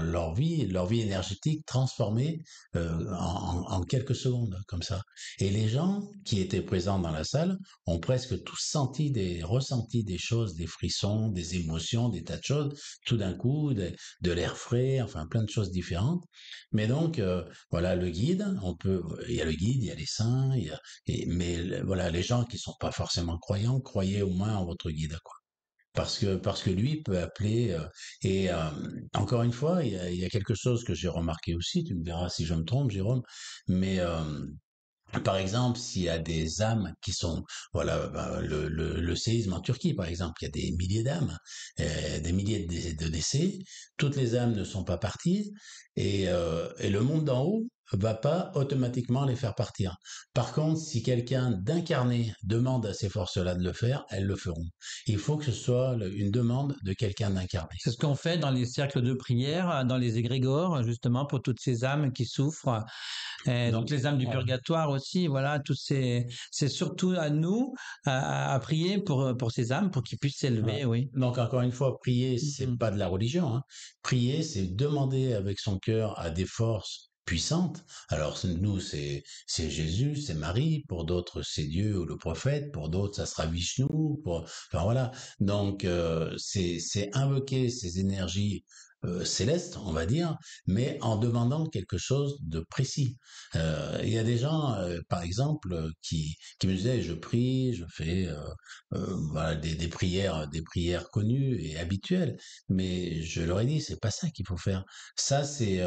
leur, vie leur vie énergétique transformée euh, en, quelques secondes comme ça et les gens qui étaient présents dans la salle ont presque tous senti des ressentis des choses des frissons, des émotions, des tas de choses, tout d'un coup, de, l'air frais, enfin plein de choses différentes. Mais donc, euh, voilà, le guide, on peut, il y a le guide, il y a les saints, y a, mais voilà, les gens qui sont pas forcément croyants, croyez au moins en votre guide, quoi parce que parce que lui peut appeler euh, et euh, encore une fois il y a, quelque chose que j'ai remarqué aussi tu me verras si je me trompe Jérôme mais par exemple, s'il y a des âmes qui sont, voilà, bah, le, séisme en Turquie, par exemple, il y a des milliers d'âmes, euh, des milliers de, décès, toutes les âmes ne sont pas parties, et, euh, et le monde d'en haut, va pas automatiquement les faire partir. Par contre, si quelqu'un d'incarné demande à ces forces-là de le faire, elles le feront. Il faut que ce soit une demande de quelqu'un d'incarné. C'est ce qu'on fait dans les cercles de prière, dans les égrégores, justement, pour toutes ces âmes qui souffrent, Donc, les âmes du purgatoire aussi, voilà, c'est surtout à nous à, prier pour, pour ces âmes, pour qu'ils puissent s'élever, oui. Donc, encore une fois, prier, c'est mm-hmm. pas de la religion, hein. Prier, c'est demander avec son cœur à des forces puissante. Alors nous, c'est c'est Jésus, c'est Marie, pour d'autres c'est Dieu ou le prophète, pour d'autres ça sera Vishnu, pour enfin voilà. Donc euh, c'est c'est invoquer ces énergies euh, céleste, on va dire, mais en demandant quelque chose de précis. Euh, il y a des gens, euh, par exemple, qui, qui me disaient je prie, je fais des, prières, des prières connues et habituelles, mais je leur ai dit c'est pas ça qu'il faut faire. Ça c'est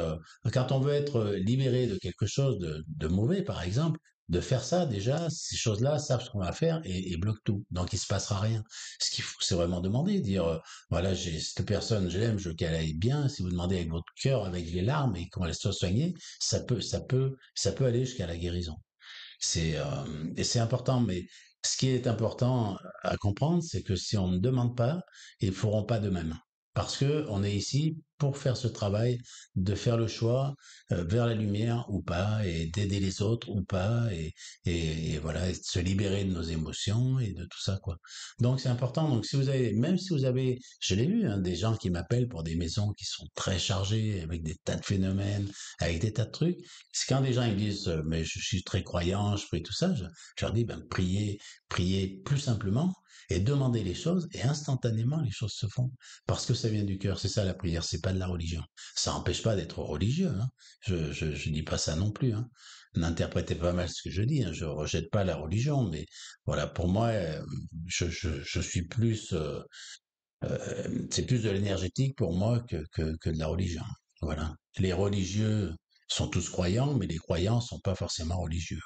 quand on veut être libéré de quelque chose de mauvais, par exemple, de faire ça déjà, ces choses-là savent ce qu'on va faire et, bloquent tout. Donc il se passera rien. Ce qu'il faut, c'est vraiment demander, dire euh, voilà, j'ai cette personne, je l'aime, je veux qu'elle aille bien. Si vous demandez avec votre cœur, avec les larmes et qu'on laisse soit soigner, ça peut, ça peut, ça peut aller jusqu'à la guérison. C'est euh, et c'est important, mais ce qui est important à comprendre, c'est que si on ne demande pas, ils feront pas de même. Parce que on est ici pour faire ce travail de faire le choix euh, vers la lumière ou pas et d'aider les autres ou pas et, et, voilà de se libérer de nos émotions et de tout ça quoi donc c'est important donc si vous avez même si vous avez je l'ai vu hein, des gens qui m'appellent pour des maisons qui sont très chargées avec des tas de phénomènes avec des tas de trucs c'est quand des gens ils disent euh, mais je suis très croyant je prie tout ça je, leur dis ben priez priez plus simplement et demandez les choses et instantanément les choses se font parce que ça vient du cœur c'est ça la prière c'est de la religion. Ça n'empêche pas d'être religieux. Hein. Je, ne dis pas ça non plus. Hein. N'interprétez pas mal ce que je dis. Hein. Je rejette pas la religion, mais voilà, pour moi, euh, je, suis plus. Euh, euh, c'est plus de l'énergétique pour moi que, que, de la religion. Voilà. Les religieux sont tous croyants, mais les croyants sont pas forcément religieux.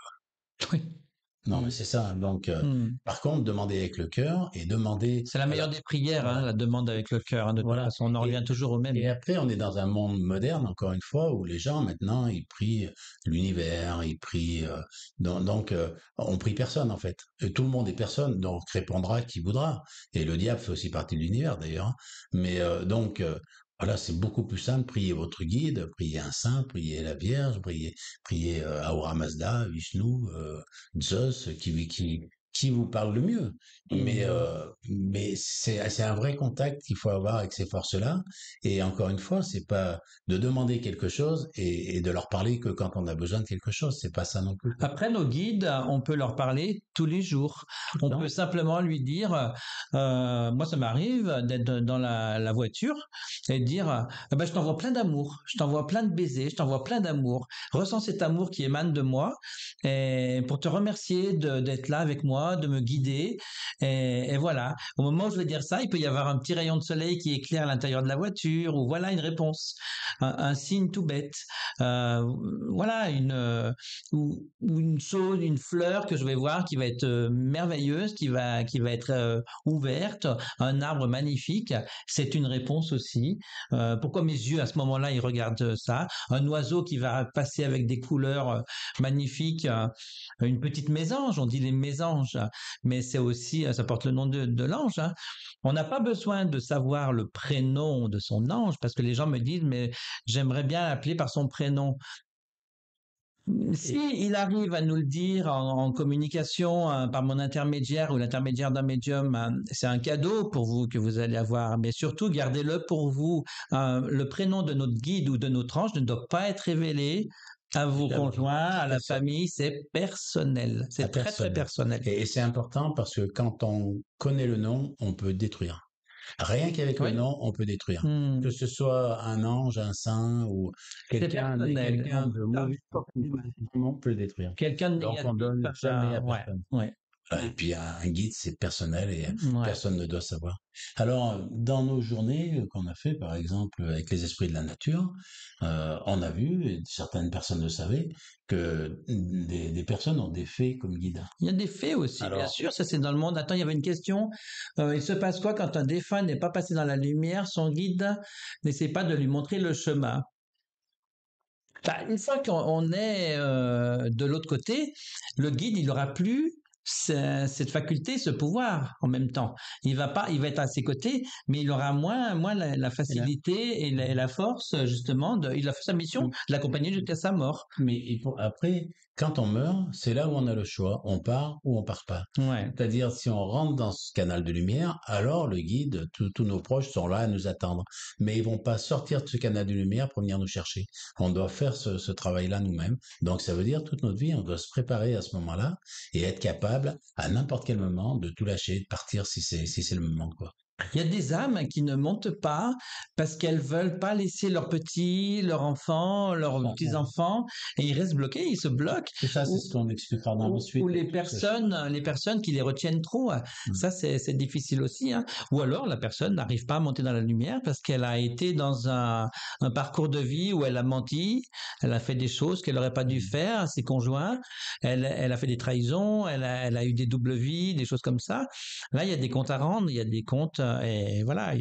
Non, mmh. mais c'est ça. Hein. Donc, euh, mmh. par contre, demander avec le cœur et demander. C'est la meilleure des prières, hein, la demande avec le cœur. Hein, on en revient toujours au même. Et après, on est dans un monde moderne, encore une fois, où les gens maintenant ils prient l'univers, ils prient. Euh, donc, euh, on prie personne en fait. tout le monde est personne, donc répondra qui voudra. Et le diable fait aussi partie de l'univers d'ailleurs. Mais donc, voilà, c'est beaucoup plus simple. Priez votre guide, priez un saint, priez la Vierge, priez, priez euh, Aura Mazda, Vishnu, euh, Zeus, qui, qui, qui vous parle le mieux. Mais, mmh. euh, mais c'est, un vrai contact qu'il faut avoir avec ces forces-là. Et encore une fois, c'est pas de demander quelque chose et, de leur parler que quand on a besoin de quelque chose. C'est pas ça non plus. Après, nos guides, on peut leur parler tous les jours. on peut simplement lui dire, euh, moi, ça m'arrive d'être dans la, voiture et dire, eh ben, je t'envoie plein d'amour, je t'envoie plein de baisers, je t'envoie plein d'amour. Ressens cet amour qui émane de moi et pour te remercier d'être là avec moi de me guider. Et, voilà, au moment où je vais dire ça, il peut y avoir un petit rayon de soleil qui éclaire l'intérieur de la voiture, ou voilà une réponse, un, signe tout bête, euh, voilà une euh, ou, une chose, une fleur que je vais voir qui va être euh, merveilleuse, qui va qui va être ouverte, un arbre magnifique, c'est une réponse aussi. pourquoi mes yeux à ce moment-là ils regardent ça, un oiseau qui va passer avec des couleurs magnifiques, une petite mésange, on dit les mésanges Hein. mais c'est aussi, hein, ça porte le nom de, l'ange. Hein. On n'a pas besoin de savoir le prénom de son ange parce que les gens me disent, mais j'aimerais bien l'appeler par son prénom. Si il arrive à nous le dire en, communication par mon intermédiaire ou l'intermédiaire d'un médium, c'est un cadeau pour vous que vous allez avoir. Mais surtout, gardez-le pour vous. le prénom de notre guide ou de notre ange ne doit pas être révélé à vos conjoints, à la famille, c'est personnel. C'est très très personnel. Et c'est important parce que quand on connaît le nom, on peut détruire. Rien qu'avec le nom, on peut détruire. Hmm. Que ce soit un ange, un saint ou quelqu'un de ah. mauvais, on peut détruire. Quelqu'un de Donc on donne euh, jamais à personne. Et puis un guide, c'est personnel et mmh, personne ne doit savoir. Alors, euh, dans nos journées euh, qu'on a fait, par exemple, avec les esprits de la nature, euh, on a vu, et certaines personnes le savaient, que mmh, des, personnes ont des faits comme guide. Il y a des faits aussi, bien sûr, ça c'est dans le monde. Attends, il y avait une question. il se passe quoi quand un défunt n'est pas passé dans la lumière Son guide n'essaie pas de lui montrer le chemin. Bah, une fois qu'on est de l'autre côté, le guide, il aura plus cette faculté, ce pouvoir en même temps. Il va pas, il va être à ses côtés, mais il aura moins, moins la, facilité et la, force justement. De, il a fait sa mission, mm. de l'accompagner jusqu'à sa mort. Mais après, quand on meurt, c'est là où on a le choix. On part ou on part pas. C'est-à-dire, si on rentre dans ce canal de lumière, alors le guide, tous nos proches sont là à nous attendre. Mais ils vont pas sortir de ce canal de lumière pour venir nous chercher. On doit faire ce, travail-là nous-mêmes. Donc, ça veut dire toute notre vie, on doit se préparer à ce moment-là et être capable, à n'importe quel moment, de tout lâcher, de partir si c'est, si c'est le moment, quoi. Il y a des âmes qui ne montent pas parce qu'elles veulent pas laisser leurs petits, leurs enfants, leurs petits-enfants et ils restent bloqués, ils se bloquent. ça, c'est ce qu'on expliquera dans la suite. Ou les personnes, les personnes qui les retiennent trop. Mm. Ça, c'est difficile aussi. Hein. Ou alors, la personne n'arrive pas à monter dans la lumière parce qu'elle a été dans un, parcours de vie où elle a menti, elle a fait des choses qu'elle n'aurait pas dû mm. faire à ses conjoints, elle, a fait des trahisons, elle elle a eu des doubles vies, des choses comme ça. Là, il y a des comptes à rendre, il y a des comptes euh, et voilà,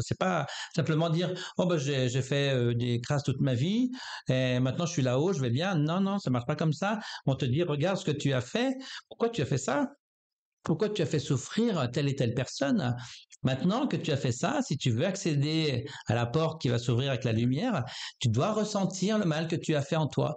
c'est pas simplement dire oh ben j'ai fait euh, des crasses toute ma vie et maintenant je suis là-haut, je vais bien. Non non, ça marche pas comme ça. On te dit regarde ce que tu as fait, pourquoi tu as fait ça pourquoi tu as fait souffrir telle et telle personne Maintenant que tu as fait ça, si tu veux accéder à la porte qui va s'ouvrir avec la lumière, tu dois ressentir le mal que tu as fait en toi.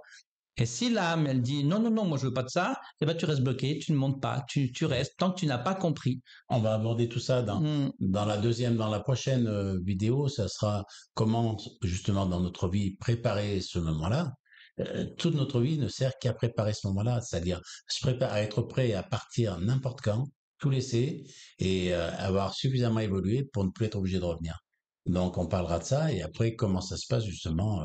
Et si l'âme, elle dit non, non, non, moi je veux pas de ça, eh ben tu restes bloqué, tu ne montes pas, tu, tu restes tant que tu n'as pas compris. On va aborder tout ça dans, mm. dans la deuxième, dans la prochaine euh, vidéo. Ça sera comment, justement, dans notre vie, préparer ce moment-là. Euh, toute notre vie ne sert qu'à préparer ce moment-là, c'est-à-dire se préparer à être prêt à partir n'importe quand, tout laisser et euh, avoir suffisamment évolué pour ne plus être obligé de revenir. Donc on parlera de ça et après comment ça se passe justement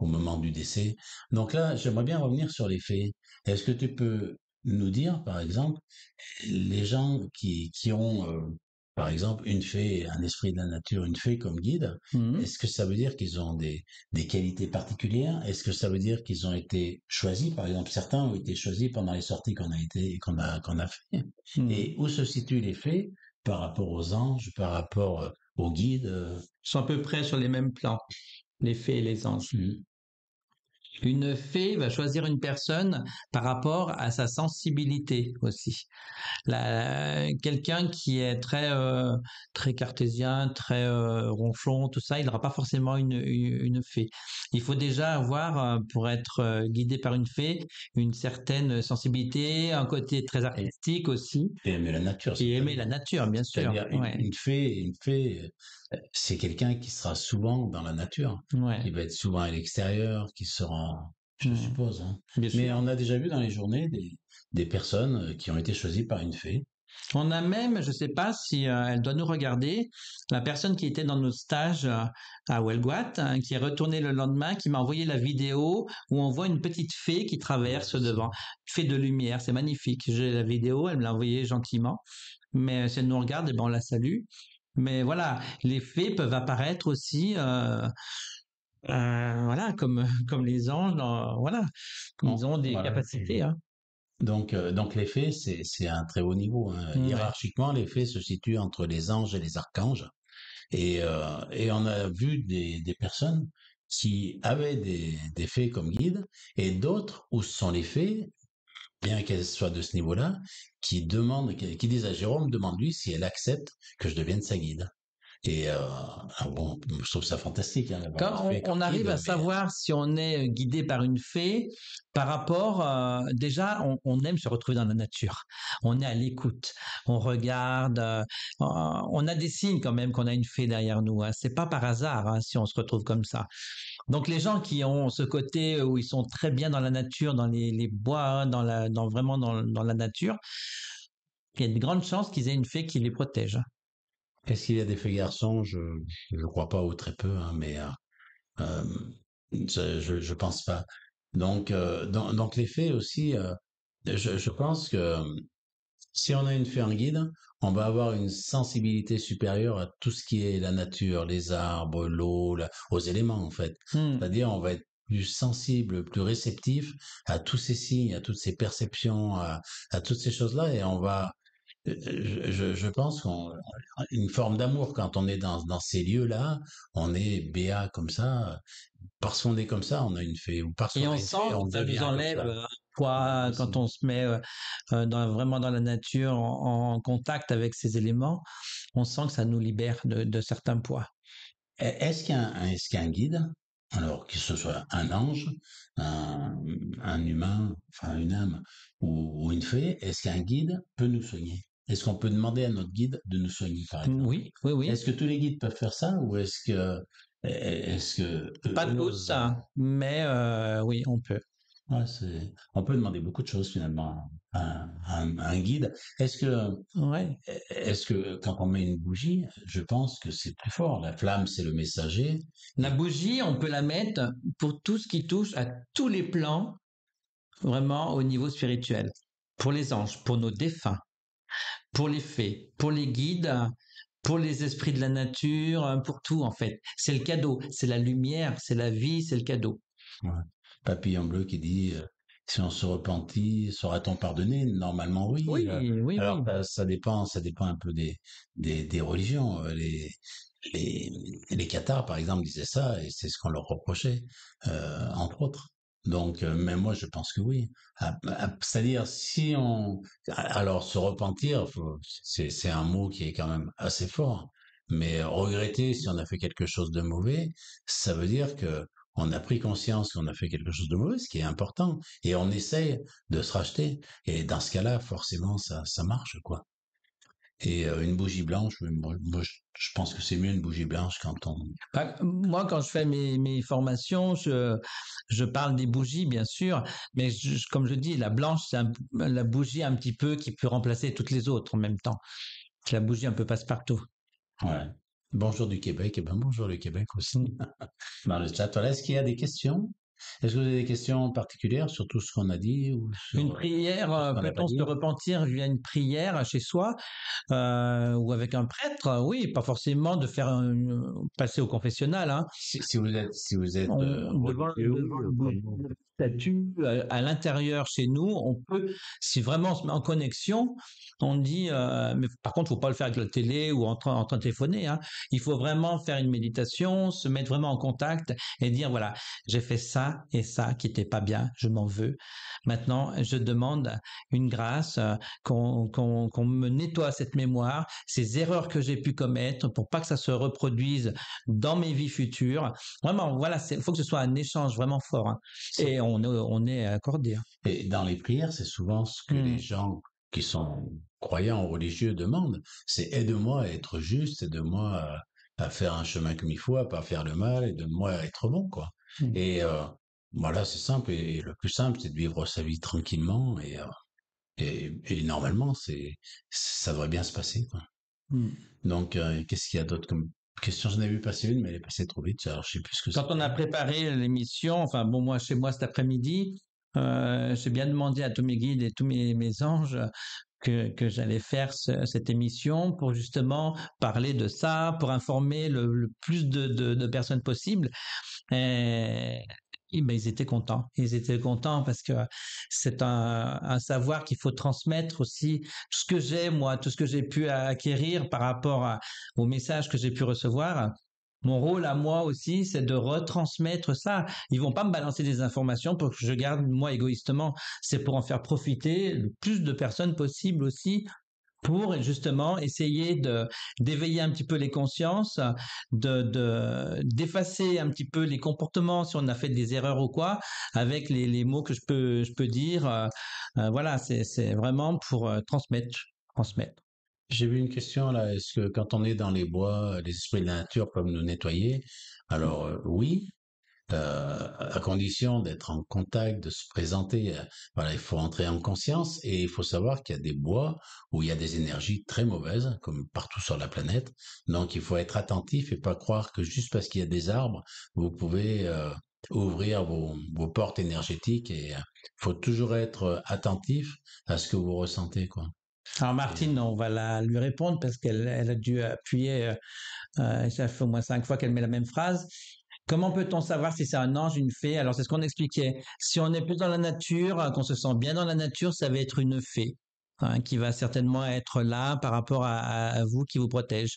au moment du décès. Donc là, j'aimerais bien revenir sur les faits. Est-ce que tu peux nous dire, par exemple, les gens qui, qui ont, euh, par exemple, une fée, un esprit de la nature, une fée comme guide, mmh est-ce que ça veut dire qu'ils ont des, des qualités particulières Est-ce que ça veut dire qu'ils ont été choisis Par exemple, certains ont été choisis pendant les sorties qu'on a, été, qu'on a, qu'on a fait. Mmh et où se situent les fées par rapport aux anges, par rapport euh, aux guides euh? Ils sont à peu près sur les mêmes plans, les fées et les anges. Mmh une fée va choisir une personne par rapport à sa sensibilité aussi. Quelqu'un qui est très euh, très cartésien, très euh, ronchon, tout ça, il n'aura pas forcément une, fée. Il faut déjà avoir, euh, pour être guidé par une fée, une certaine sensibilité, un côté très artistique aussi. Et aimer la nature. Et aimer la nature, bien sûr. Une, une fée, une fée, c'est quelqu'un qui sera souvent dans la nature. Il va être souvent à l'extérieur, qui sera je mmh. suppose. Hein. Mais on a déjà vu dans les journées des, personnes euh, qui ont été choisies par une fée. On a même, je ne sais pas si euh, elle doit nous regarder, la personne qui était dans notre stage à Huelguat, hein, qui est retournée le lendemain, qui m'a envoyé la vidéo où on voit une petite fée qui traverse devant, fée de lumière, c'est magnifique. J'ai la vidéo, elle me l'a envoyée gentiment, mais si elle nous regarde, et eh ben, on la salue. Mais voilà, les fées peuvent apparaître aussi euh, euh, voilà, comme comme les anges, voilà, comme ils ont des capacités. Hein. Donc euh, donc les fées c'est c'est un très haut niveau. Hein. Mmh, Hiérarchiquement, les fées se situent entre les anges et les archanges. Et euh, on a vu des personnes qui avaient des des fées comme guides et d'autres où ce sont les fées bien qu'elles soient de ce niveau-là, qui demande, qui disent à Jérôme, demande-lui si elle accepte que je devienne sa guide. Et euh, ah bon, je trouve ça fantastique. Hein, quand on, arrive à savoir si on est euh, guidé par une fée, par rapport, euh, déjà, on, aime se retrouver dans la nature. On est à l'écoute, on regarde, on a des signes quand même qu'on a une fée derrière nous. Hein. C'est pas par hasard hein, si on se retrouve comme ça. Donc les gens qui ont ce côté où ils sont très bien dans la nature, dans les, bois, hein, dans la, dans, vraiment dans, dans la nature, il y a de grandes chances qu'ils aient une fée qui les protège. Est-ce qu'il y a des faits garçons Je ne crois pas ou très peu, hein, mais euh, euh, je ne pense pas. Euh, donc, donc, les faits aussi, je, pense que si on a une fée en guide, on va avoir une sensibilité supérieure à tout ce qui est la nature, les arbres, l'eau, aux éléments en fait. Hmm. C'est-à-dire, on va être plus sensible, plus réceptif à tous ces signes, à toutes ces perceptions, à toutes ces choses-là, et on va euh, je, pense qu'une forme d'amour quand on est dans, ces lieux-là, on est béat comme ça. Parce qu'on est comme ça, on a une fée. Ou parce Et on, on sent, on ça nous enlève euh, poids euh, quand on se met vraiment dans la nature, en, contact avec ces éléments, on sent que ça nous libère de, certains poids. E, est-ce qu'un guide, alors que ce soit un ange, un, humain, enfin une âme ou une fée, est-ce qu'un guide peut nous soigner est-ce qu'on peut demander à notre guide de nous soigner par exemple Oui, oui, oui. Est-ce que tous les guides peuvent faire ça ou est-ce que est-ce que pas de doute ça, hein. mais euh, oui, on peut. On peut demander beaucoup de choses finalement à un, à un guide. Est-ce que, ouais. est-ce que quand on met une bougie, je pense que c'est plus fort. La flamme, c'est le messager. La bougie, on peut la mettre pour tout ce qui touche à tous les plans, vraiment au niveau spirituel. Pour les anges, pour nos défunts, pour les faits, pour les guides, pour les esprits de la nature, pour tout en fait. C'est le cadeau, c'est la lumière, c'est la vie, c'est le cadeau. Papillon bleu qui dit euh, si on se repentit, sera-t-on pardonné Normalement oui. Oui, euh, oui. Alors euh, ça dépend, ça dépend un peu des des, religions. Les, les cathares par exemple disaient ça et c'est ce qu'on leur reprochait entre autres. Donc, euh, même moi, je pense que oui. Ah, bah, ah, c'est-à-dire, si on... Alors, se repentir, c'est un mot qui est quand même assez fort. Mais regretter si on a fait quelque chose de mauvais, ça veut dire que on a pris conscience qu'on a fait quelque chose de mauvais, ce qui est important, et on essaye de se racheter. Et dans ce cas-là, forcément, ça, ça marche, quoi. Et euh, une bougie blanche, je pense que c'est mieux une bougie blanche quand on. Moi, quand je fais mes, formations, je, je parle des bougies, bien sûr, mais comme je dis, la blanche, c'est la bougie un petit peu qui peut remplacer toutes les autres en même temps. la bougie un peu passe-partout. Ouais. Bonjour du Québec, et ben bonjour le Québec aussi. marie mm. est-ce qu'il y a des questions est-ce que vous avez des questions particulières sur tout ce qu'on a dit ou Une euh, prière, euh, peut-on se repentir via une prière à chez soi euh, ou avec un prêtre Oui, pas forcément de faire passer au confessionnal. Hein. Si, vous êtes, si vous êtes statut euh, à, l'intérieur chez nous. On peut, si vraiment on se met en connexion, on dit, euh, mais par contre, faut pas le faire avec la télé ou en train, de téléphoner. Hein. Il faut vraiment faire une méditation, se mettre vraiment en contact et dire voilà, j'ai fait ça et ça qui n'était pas bien, je m'en veux. Maintenant, je demande une grâce, euh, qu'on me nettoie cette mémoire, ces erreurs que j'ai pu commettre pour pas que ça se reproduise dans mes vies futures. Vraiment, voilà, il faut que ce soit un échange vraiment fort. Hein. Et on on est, on est accordé. Hein. Et dans les prières, c'est souvent ce que mmh. les gens qui sont croyants ou religieux demandent, c'est aide-moi à être juste, aide-moi à, faire un chemin comme il faut, à pas faire le mal, aide-moi à être bon, quoi. Mmh. Et euh, voilà, c'est simple. Et le plus simple, c'est de vivre sa vie tranquillement. Et, euh, et, normalement, c'est ça devrait bien se passer. Mmh. Donc, euh, qu'est-ce qu'il y a d'autre comme question, j'en ai vu passer une, mais elle est passée trop vite. Alors, je sais plus que Quand on a préparé l'émission, enfin, bon, moi, chez moi, cet après-midi, euh, j'ai bien demandé à tous mes guides et tous mes, anges que, j'allais faire cette émission pour justement parler de ça, pour informer le, plus de, de, personnes possible. Et ben, ils étaient contents. Ils étaient contents parce que c'est un, savoir qu'il faut transmettre aussi. Tout ce que j'ai, moi, tout ce que j'ai pu acquérir par rapport aux messages que j'ai pu recevoir, mon rôle à moi aussi, c'est de retransmettre ça. Ils vont pas me balancer des informations pour que je garde moi égoïstement. C'est pour en faire profiter le plus de personnes possible aussi pour justement essayer d'éveiller un petit peu les consciences, de d'effacer un petit peu les comportements si on a fait des erreurs ou quoi avec les, mots que je peux je peux dire. Euh, euh, voilà, c'est vraiment pour euh, transmettre transmettre. J'ai vu une question là. Est-ce que quand on est dans les bois, les esprits de la nature peuvent nous nettoyer Alors oui, euh, à condition d'être en contact, de se présenter. Euh, voilà, il faut entrer en conscience et il faut savoir qu'il y a des bois où il y a des énergies très mauvaises, comme partout sur la planète. Donc, il faut être attentif et pas croire que juste parce qu'il y a des arbres, vous pouvez euh, ouvrir vos, portes énergétiques et faut toujours être attentif à ce que vous ressentez, quoi. Alors Martine, on va la, lui répondre parce qu'elle a dû appuyer, ça fait au moins cinq fois qu'elle met la même phrase. Comment peut-on savoir si c'est un ange, une fée Alors c'est ce qu'on expliquait. Si on est plus dans la nature, euh, qu'on se sent bien dans la nature, ça va être une fée hein, qui va certainement être là par rapport à, à vous qui vous protège.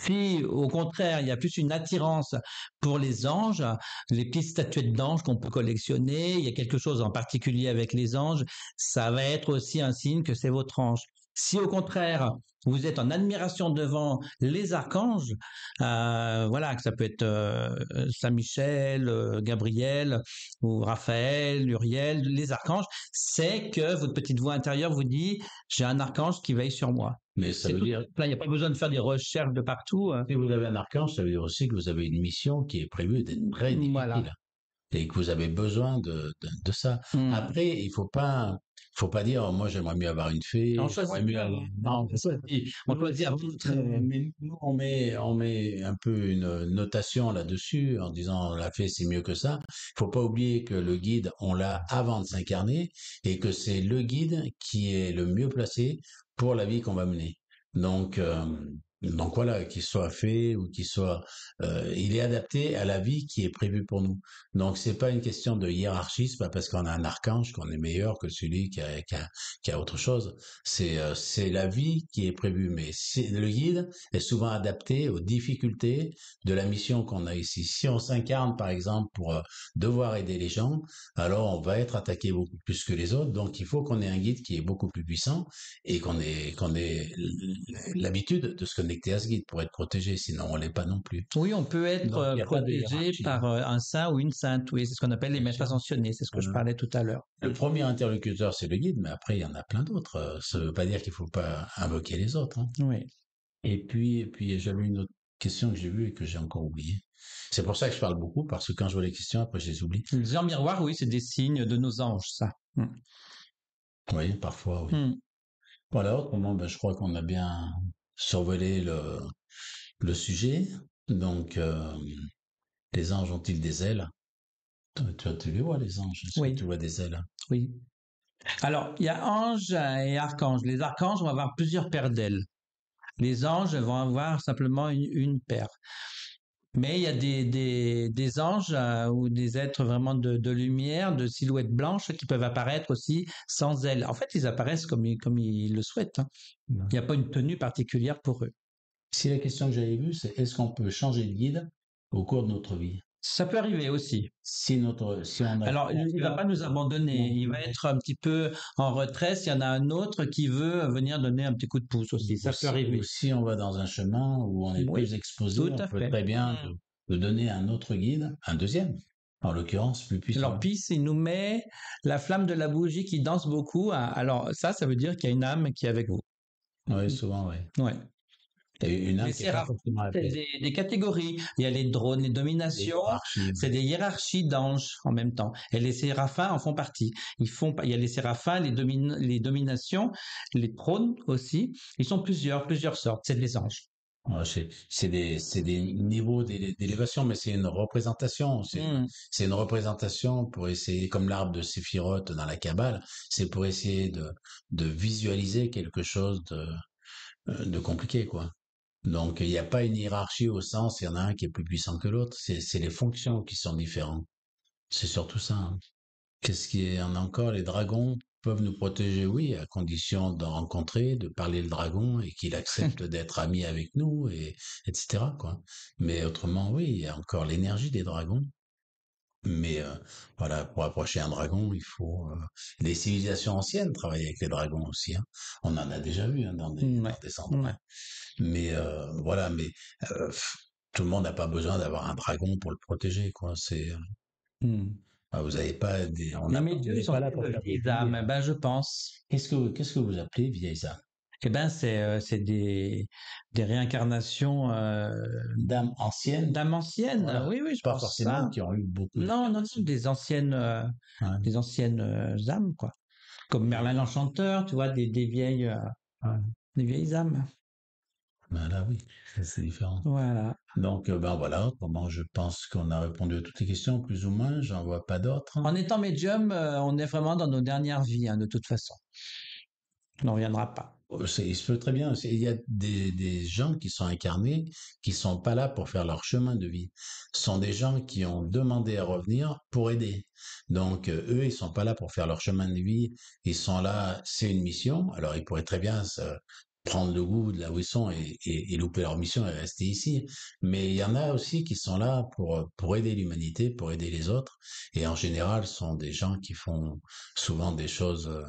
Si, au contraire, il y a plus une attirance pour les anges, les petites statuettes d'anges qu'on peut collectionner, il y a quelque chose en particulier avec les anges, ça va être aussi un signe que c'est votre ange. Si au contraire, vous êtes en admiration devant les archanges, euh, voilà, que ça peut être euh, Saint Michel, euh, Gabriel ou Raphaël, Uriel, les archanges, c'est que votre petite voix intérieure vous dit j'ai un archange qui veille sur moi. Mais ça veut dire il n'y a pas besoin de faire des recherches de partout. Hein. Si vous avez un archange, ça veut dire aussi que vous avez une mission qui est prévue d'être très difficile et que vous avez besoin de, de, ça. Mmh. Après, il faut pas, faut pas dire, moi j'aimerais mieux avoir une fée. On choisit. Mieux avoir... Non, on choisit. avant Mais nous, on met, on met un peu une notation là-dessus en disant la fée c'est mieux que ça. Il Faut pas oublier que le guide, on l'a avant de s'incarner et que c'est le guide qui est le mieux placé pour la vie qu'on va mener. Donc, euh, donc voilà, qu'il soit fait ou qu'il soit, euh, il est adapté à la vie qui est prévue pour nous. Donc c'est pas une question de pas parce qu'on a un archange qu'on est meilleur que celui qui a, qui a, qui a autre chose. C'est euh, c'est la vie qui est prévue, mais c'est, le guide est souvent adapté aux difficultés de la mission qu'on a ici. Si on s'incarne par exemple pour euh, devoir aider les gens, alors on va être attaqué beaucoup plus que les autres. Donc il faut qu'on ait un guide qui est beaucoup plus puissant et qu'on ait qu'on ait l'habitude de ce que connecté à ce guide pour être protégé, sinon on l'est pas non plus. Oui, on peut être protégé par hein. euh, un saint ou une sainte, oui, c'est ce qu'on appelle les maîtres ascensionnés, c'est ce que je mmh. parlais tout à l'heure. Le premier interlocuteur, c'est le guide, mais après, il y en a plein d'autres. Euh, ça ne veut pas dire qu'il faut pas invoquer les autres. Hein. Oui. Et puis, et puis j'avais une autre question que j'ai vue et que j'ai encore oubliée. C'est pour ça que je parle beaucoup, parce que quand je vois les questions, après, je les oublie. Les en miroir, oui, c'est des signes de nos anges, ça. Mmh. Oui, parfois, oui. Pour Voilà, moment, ben, je crois qu'on a bien survoler le, le sujet. Donc, euh, les anges ont-ils des ailes tu, tu, les vois, les anges Oui. Tu vois des ailes Oui. Alors, il y a anges et archanges. Les archanges vont avoir plusieurs paires d'ailes. Les anges vont avoir simplement une paire. Mais il y a des, anges euh, ou des êtres vraiment de, lumière, de silhouettes blanches qui peuvent apparaître aussi sans ailes. En fait, ils apparaissent comme, ils, le souhaitent. Hein. Il n'y a pas une tenue particulière pour eux. Si la question que j'avais vue, c'est est-ce qu'on peut changer de guide au cours de notre vie ça peut arriver aussi. Si notre, si on Alors, il ne va pas nous abandonner. Il va être un petit peu en retrait. S'il y en a un autre qui veut venir donner un petit coup de pouce aussi, ça peut arriver. Si on va dans un chemin où on est plus exposé, on peut très bien mmh. de, donner un autre guide, un deuxième. En l'occurrence, plus puissant. Alors, puis, il nous met la flamme de la bougie qui danse beaucoup. Ah, alors, ça, ça veut dire qu'il y a une âme qui est avec vous. Oui, souvent, oui. Ouais. Une il c'est des, des, catégories. Il y a les drones, les dominations. C'est des hiérarchies d'anges en même temps. Et les séraphins en font partie. Ils font, il y a les séraphins, les, domin, les dominations, les trônes aussi. Ils sont plusieurs, plusieurs sortes. C'est des anges. C'est des, des, niveaux d'élévation, mais c'est une représentation. Mmh. C'est une représentation pour essayer, comme l'arbre de Séphiroth dans la Kabbale, c'est pour essayer de, de visualiser quelque chose de, euh, de compliqué, quoi. Donc, il n'y a pas une hiérarchie au sens, il y en a un qui est plus puissant que l'autre. C'est les fonctions qui sont différentes. C'est surtout ça. Hein. Qu'est-ce qui est en encore Les dragons peuvent nous protéger, oui, à condition d'en rencontrer, de parler le dragon et qu'il accepte d'être ami avec nous, et etc. Quoi. Mais autrement, oui, il y a encore l'énergie des dragons. Mais euh, voilà, pour approcher un dragon, il faut les euh, civilisations anciennes travaillaient avec les dragons aussi. Hein. On en a déjà vu hein, dans des, mmh, mmh, Mais euh, voilà, mais tout le monde n'a pas besoin d'avoir un dragon pour le protéger, quoi. C'est mmh. ah, vous n'avez pas On non, a, mais Dieu, pas là ben, je pense. Qu'est-ce que qu'est-ce que vous appelez vieilles âmes eh ben c'est euh, des réincarnations euh, d'âmes anciennes. D'âmes anciennes. Oui oui, je pas pense forcément ça. qui ont eu beaucoup. Non non, des anciennes euh, des anciennes âmes quoi. Comme Merlin l'enchanteur, tu vois des vieilles vieilles âmes. Ben là oui, c'est différent. Voilà. Donc ben voilà, je pense qu'on a répondu à toutes les questions plus ou moins, j'en vois pas d'autres. Hein. En étant médium, on est vraiment dans nos dernières vies hein, de toute façon. On n'en reviendra pas. Oh, il se peut très bien. Il y a des, des, gens qui sont incarnés, qui sont pas là pour faire leur chemin de vie. Ce sont des gens qui ont demandé à revenir pour aider. Donc euh, eux, ils sont pas là pour faire leur chemin de vie. Ils sont là, c'est une mission. Alors ils pourraient très bien prendre le goût de là où ils sont et, et, louper leur mission et rester ici. Mais il y en a aussi qui sont là pour pour aider l'humanité, pour aider les autres. Et en général, ce sont des gens qui font souvent des choses euh,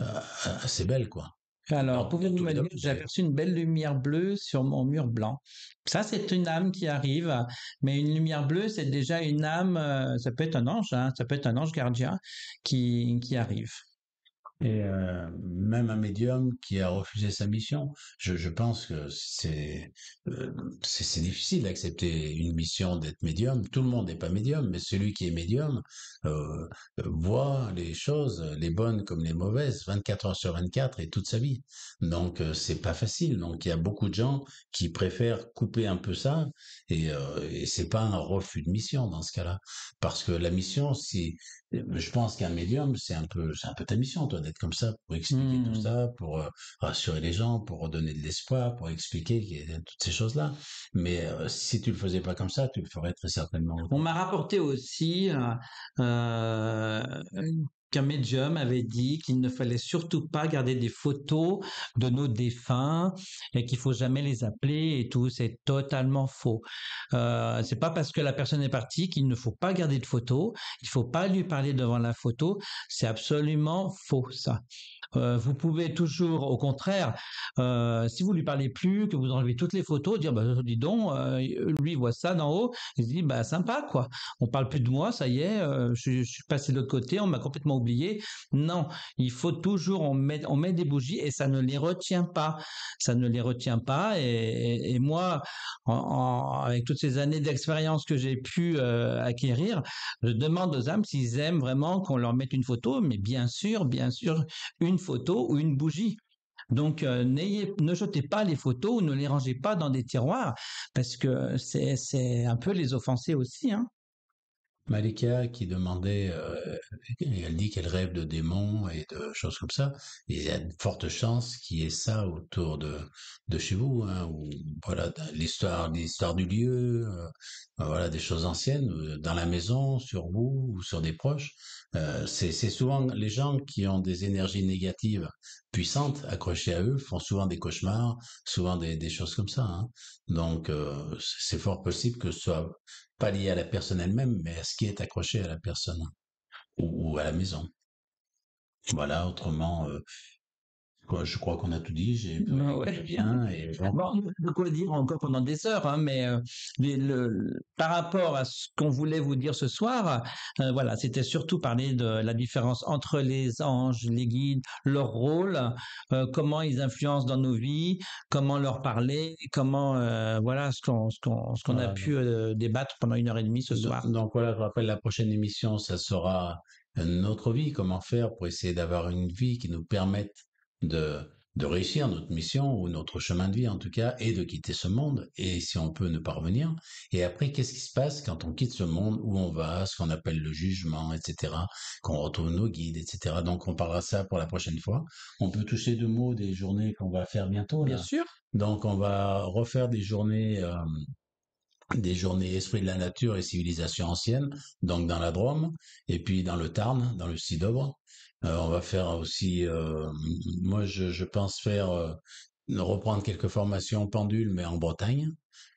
euh, assez belles, quoi. Alors, pouvez-vous me dire, j'ai aperçu une belle lumière bleue sur mon mur blanc. Ça, c'est une âme qui arrive, mais une lumière bleue, c'est déjà une âme, euh, ça peut être un ange, hein, ça peut être un ange gardien qui, qui arrive. Et euh, même un médium qui a refusé sa mission, je, je pense que euh, c'est c'est difficile d'accepter une mission d'être médium. Tout le monde n'est pas médium, mais celui qui est médium euh, voit les choses, les bonnes comme les mauvaises, 24 heures sur 24 et toute sa vie. Donc euh, c'est pas facile. Donc il y a beaucoup de gens qui préfèrent couper un peu ça, et, et c'est pas un refus de mission dans ce cas-là, parce que la mission, si je pense qu'un médium, c'est un peu c'est un peu ta mission, toi comme ça pour expliquer tout mmh. ça, pour euh, rassurer les gens, pour donner de l'espoir, pour expliquer toutes ces choses-là. Mais euh, si tu le faisais pas comme ça, tu le ferais très certainement. On m'a rapporté aussi euh, euh qu'un médium avait dit qu'il ne fallait surtout pas garder des photos de nos défunts et qu'il faut jamais les appeler et tout. C'est totalement faux. Euh, c'est pas parce que la personne est partie qu'il ne faut pas garder de photos. Il faut pas lui parler devant la photo. C'est absolument faux ça. Euh, vous pouvez toujours, au contraire, euh, si vous lui parlez plus, que vous enlevez toutes les photos, dire bah, dis donc, lui voit ça d'en haut, il se dit bah sympa quoi. On parle plus de moi, ça y est, je suis passé de l'autre côté, on m'a complètement oublié. Non, il faut toujours, on met, on met des bougies et ça ne les retient pas. Ça ne les retient pas. Et, moi, avec toutes ces années d'expérience que j'ai pu euh, acquérir, je demande aux âmes s'ils aiment vraiment qu'on leur mette une photo, mais bien sûr, bien sûr, une photo ou une bougie. Donc, euh, n'ayez, ne jetez pas les photos, ou ne les rangez pas dans des tiroirs, parce que c'est un peu les offenser aussi. Hein. Malika qui demandait, euh, elle dit qu'elle rêve de démons et de choses comme ça. il y a de fortes chances qu'il y ait ça autour de, chez vous, hein, voilà, l'histoire, l'histoire du lieu, euh, voilà, des choses anciennes, euh, dans la maison, sur vous ou sur des proches. c'est souvent les gens qui ont des énergies négatives puissantes accrochées à eux font souvent des cauchemars, souvent des, choses comme ça. Hein. Donc c'est fort possible que ce soit pas lié à la personne elle-même, mais à ce qui est accroché à la personne ou, à la maison. Voilà, autrement, euh, Quoi, je crois qu'on a tout dit. J'ai bien. Et... de quoi dire encore pendant des heures, hein, mais euh, le, par rapport à ce qu'on voulait vous dire ce soir, euh, voilà, c'était surtout parler de la différence entre les anges, les guides, leur rôle, euh, comment ils influencent dans nos vies, comment leur parler, comment voilà ce qu'on a pu débattre pendant une heure et demie ce soir. Donc, donc voilà, je rappelle la prochaine émission, ça sera notre vie, comment faire pour essayer d'avoir une vie qui nous permette de, réussir notre mission ou notre chemin de vie en tout cas, et de quitter ce monde, et si on peut ne pas revenir. Et après, qu'est-ce qui se passe quand on quitte ce monde, où on va, ce qu'on appelle le jugement, etc., qu'on retrouve nos guides, etc. Donc on parlera ça pour la prochaine fois. On peut toucher deux mots des journées qu'on va faire bientôt. Bien sûr. Donc on va refaire des journées... Euh, des journées Esprit de la nature et civilisation ancienne, donc dans la Drôme, et puis dans le Tarn, dans le Sidobre, euh, on va faire aussi, euh, moi je, pense faire euh, reprendre quelques formations pendules, mais en Bretagne,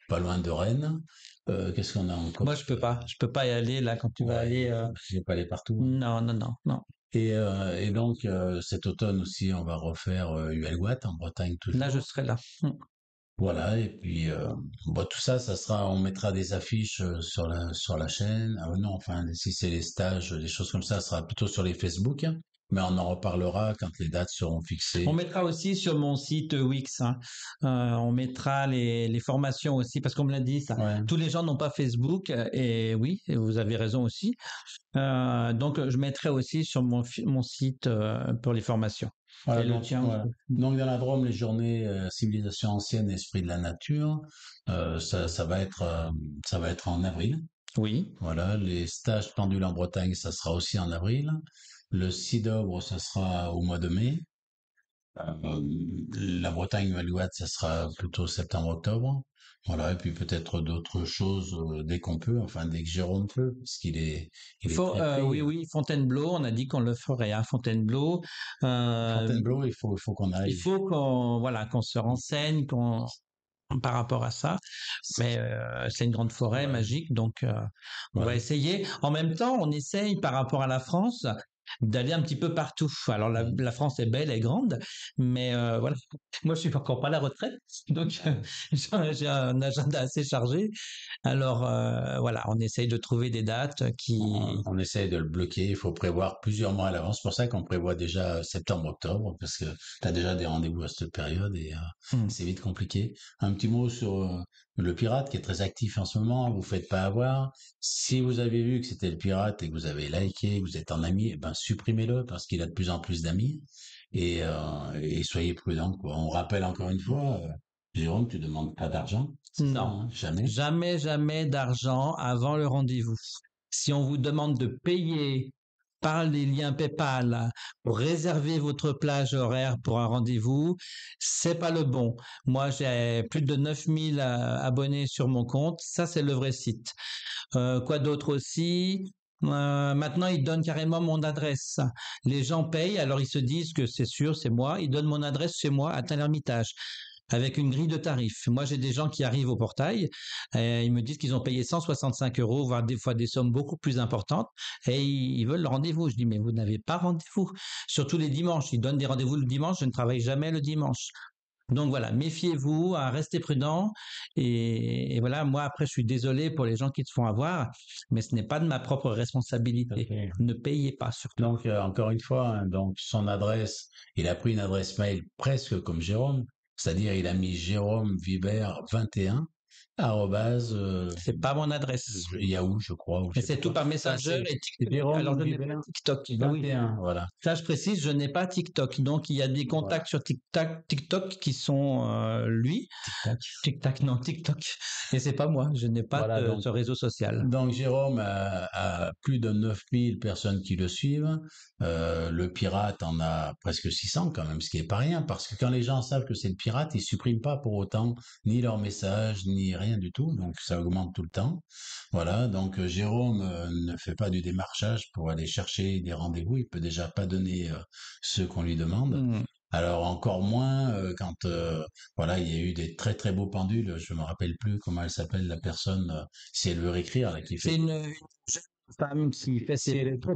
pas loin de Rennes. Qu'est-ce qu'on a encore Moi, je peux pas. Je peux pas y aller là quand tu vas aller. Je vais pas aller partout. Hein. Non, non, non, non. Et, donc cet automne aussi, on va refaire ULWAT en Bretagne Là, je serai là. Mm. Voilà. Et puis bon, tout ça, ça sera. On mettra des affiches sur la sur la chaîne. Ah, non, enfin si c'est les stages, des choses comme ça, ça sera plutôt sur les Facebook. Hein mais on en reparlera quand les dates seront fixées. On mettra aussi sur mon site Wix, hein. euh, on mettra les, formations aussi, parce qu'on me l'a dit, ça. tous les gens n'ont pas Facebook, et oui, vous avez raison aussi. Euh, donc, je mettrai aussi sur mon, site euh, pour les formations. Voilà, donc, dans la Drôme, les journées civilisation ancienne, esprit de la nature, ça, va être ça va être en avril. Oui. Voilà, les stages pendules en Bretagne, ça sera aussi en avril. Le 6 d'obre, ce sera au mois de mai. Euh, la Bretagne valouette ça sera plutôt septembre-octobre. Voilà, et puis peut-être d'autres choses euh, dès qu'on peut, enfin dès que Jérôme peut, parce qu'il est. Euh, oui, oui, Fontainebleau, on a dit qu'on le ferait à hein, Fontainebleau. Fontainebleau, il faut, faut qu'on aille. Il faut qu'on, voilà, qu'on se renseigne, qu'on par rapport à ça. Mais c'est une grande forêt magique, donc on va essayer. En même temps, on essaye par rapport à la France d'aller un petit peu partout. Alors la, France est belle, et grande, mais euh, voilà, moi je suis encore pas à la retraite, donc euh, j'ai un agenda assez chargé. Alors euh, voilà, on essaye de trouver des dates qui. On, essaye de le bloquer. Il faut prévoir plusieurs mois à l'avance. C'est pour ça qu'on prévoit déjà septembre-octobre parce que tu as déjà des rendez-vous à cette période et mmh. c'est vite compliqué. Un petit mot sur le pirate qui est très actif en ce moment, vous faites pas avoir. Si vous avez vu que c'était le pirate et que vous avez liké, vous êtes en ami, eh ben supprimez-le parce qu'il a de plus en plus d'amis et, euh, soyez prudent. On rappelle encore une fois, euh, Jérôme, tu demandes pas d'argent Non, hein, jamais. Jamais, jamais d'argent avant le rendez-vous. Si on vous demande de payer par les liens PayPal réservez votre plage horaire pour un rendez-vous, c'est pas le bon. Moi, j'ai plus de 9000 euh, abonnés sur mon compte. Ça, c'est le vrai site. Euh, quoi d'autre aussi euh, maintenant, ils donnent carrément mon adresse. Les gens payent, alors ils se disent que c'est sûr, c'est moi. Ils donnent mon adresse chez moi à tel avec une grille de tarifs. Moi, j'ai des gens qui arrivent au portail ils me disent qu'ils ont payé 165 euros, voire des fois des sommes beaucoup plus importantes, et ils veulent le rendez-vous. Je dis, mais vous n'avez pas rendez-vous. Surtout les dimanches. Ils donnent des rendez-vous le dimanche. Je ne travaille jamais le dimanche. Donc voilà, méfiez-vous, hein, restez prudents. Et, voilà, moi après, je suis désolé pour les gens qui te font avoir, mais ce n'est pas de ma propre responsabilité. Ne payez pas surtout. Donc euh, encore une fois, hein, donc son adresse, il a pris une adresse mail presque comme Jérôme, c'est-à-dire il a mis Jérôme Vibert 21 euh, c'est pas mon adresse. Yahoo, je crois. Mais c'est tout par ah, Messenger et TikTok. Alors, je ah hein, voilà. ça je précise, je n'ai pas TikTok. Donc, il y a des contacts sur TikTok, TikTok qui sont euh, lui. TikTok. TikTok, non, TikTok. Et c'est pas moi. Je n'ai pas ce réseau social. Donc, Jérôme euh, a, plus de 9000 personnes qui le suivent. le pirate en a presque 600 quand même, ce qui est pas rien. Parce que quand les gens savent que c'est le pirate, ils suppriment pas pour autant ni leur message, ni rien rien du tout, donc ça augmente tout le temps. Voilà, donc euh, Jérôme euh, ne fait pas du démarchage pour aller chercher des rendez-vous, il peut déjà pas donner euh, ce qu'on lui demande. Mmh. Alors encore moins quand voilà il y a eu des très très beaux pendules. Je me rappelle plus comment elle s'appelle la personne. si elle veut réécrire, là, qui fait femme qui fait ses trois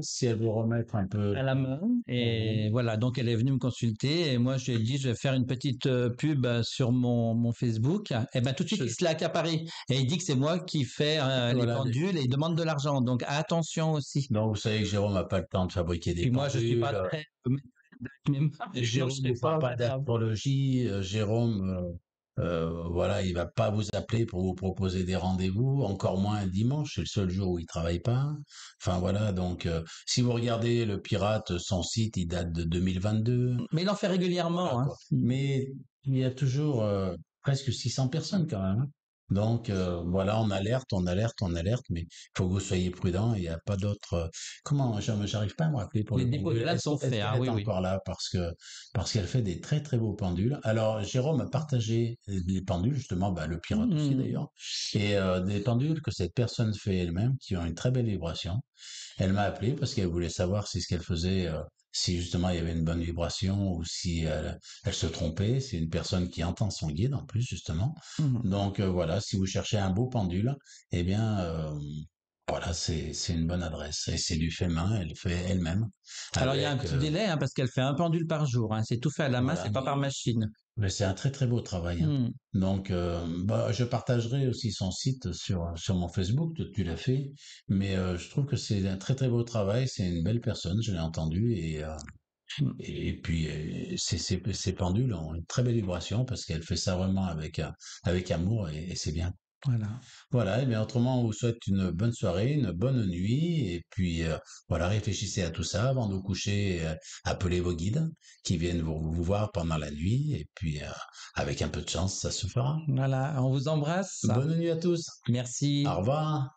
si elle veut remettre un peu à la main. Et voilà, donc elle est venue me consulter et moi je lui ai dit je vais faire une petite euh, pub sur mon, mon Facebook. Et eh ben tout de suite il se l'a et il dit que c'est moi qui fais euh, les pendules et il demande de l'argent. Donc attention aussi. Non, vous savez que Jérôme n'a pas le temps de fabriquer des Puis pendules. moi je suis pas très euh, Jérôme n'est pas, pas d'apologie. Jérôme euh, voilà, il va pas vous appeler pour vous proposer des rendez-vous, encore moins un dimanche, c'est le seul jour où il travaille pas. Enfin voilà, donc euh, si vous regardez le pirate, son site, il date de 2022. Mais il en fait régulièrement. Hein. Mais il y a toujours euh, presque 600 personnes quand même. Hein. Donc euh, voilà, on alerte, on alerte, on alerte, mais il faut que vous soyez prudent. Il n'y a pas d'autre. Euh, comment J'arrive pas à me rappeler pour les le dépôts sont faites hein, encore là parce que parce qu'elle fait des très très beaux pendules. Alors Jérôme a partagé des euh, pendules justement, bah, le pirate aussi mmh. d'ailleurs, et des pendules que cette personne fait elle-même qui ont une très belle vibration. Elle m'a appelé parce qu'elle voulait savoir si ce qu'elle faisait si justement il y avait une bonne vibration ou si euh, elle se trompait. C'est une personne qui entend son guide en plus justement. Mmh Donc euh, voilà, si vous cherchez un beau pendule, eh bien euh, voilà, c'est une bonne adresse. Et c'est du fait main, elle fait elle-même. Alors il y a un petit euh, délai, hein, parce qu'elle fait un pendule par jour. Hein, c'est tout fait à la main, voilà, c'est pas par machine. Mais c'est un très très beau travail. Hein. Mmh. Donc, euh, bah, je partagerai aussi son site sur sur mon Facebook. Tu, l'as fait, mais euh, je trouve que c'est un très très beau travail. C'est une belle personne, je l'ai entendu et mmh. et, puis ces, pendules ont une très belle vibration parce qu'elle fait ça vraiment avec avec amour et c'est bien. Voilà. Voilà, et eh autrement, on vous souhaite une bonne soirée, une bonne nuit, et puis euh, voilà, réfléchissez à tout ça avant de vous coucher, euh, appelez vos guides qui viennent vous, voir pendant la nuit, et puis euh, avec un peu de chance, ça se fera. Voilà, on vous embrasse. Bonne nuit à tous. Merci. Au revoir.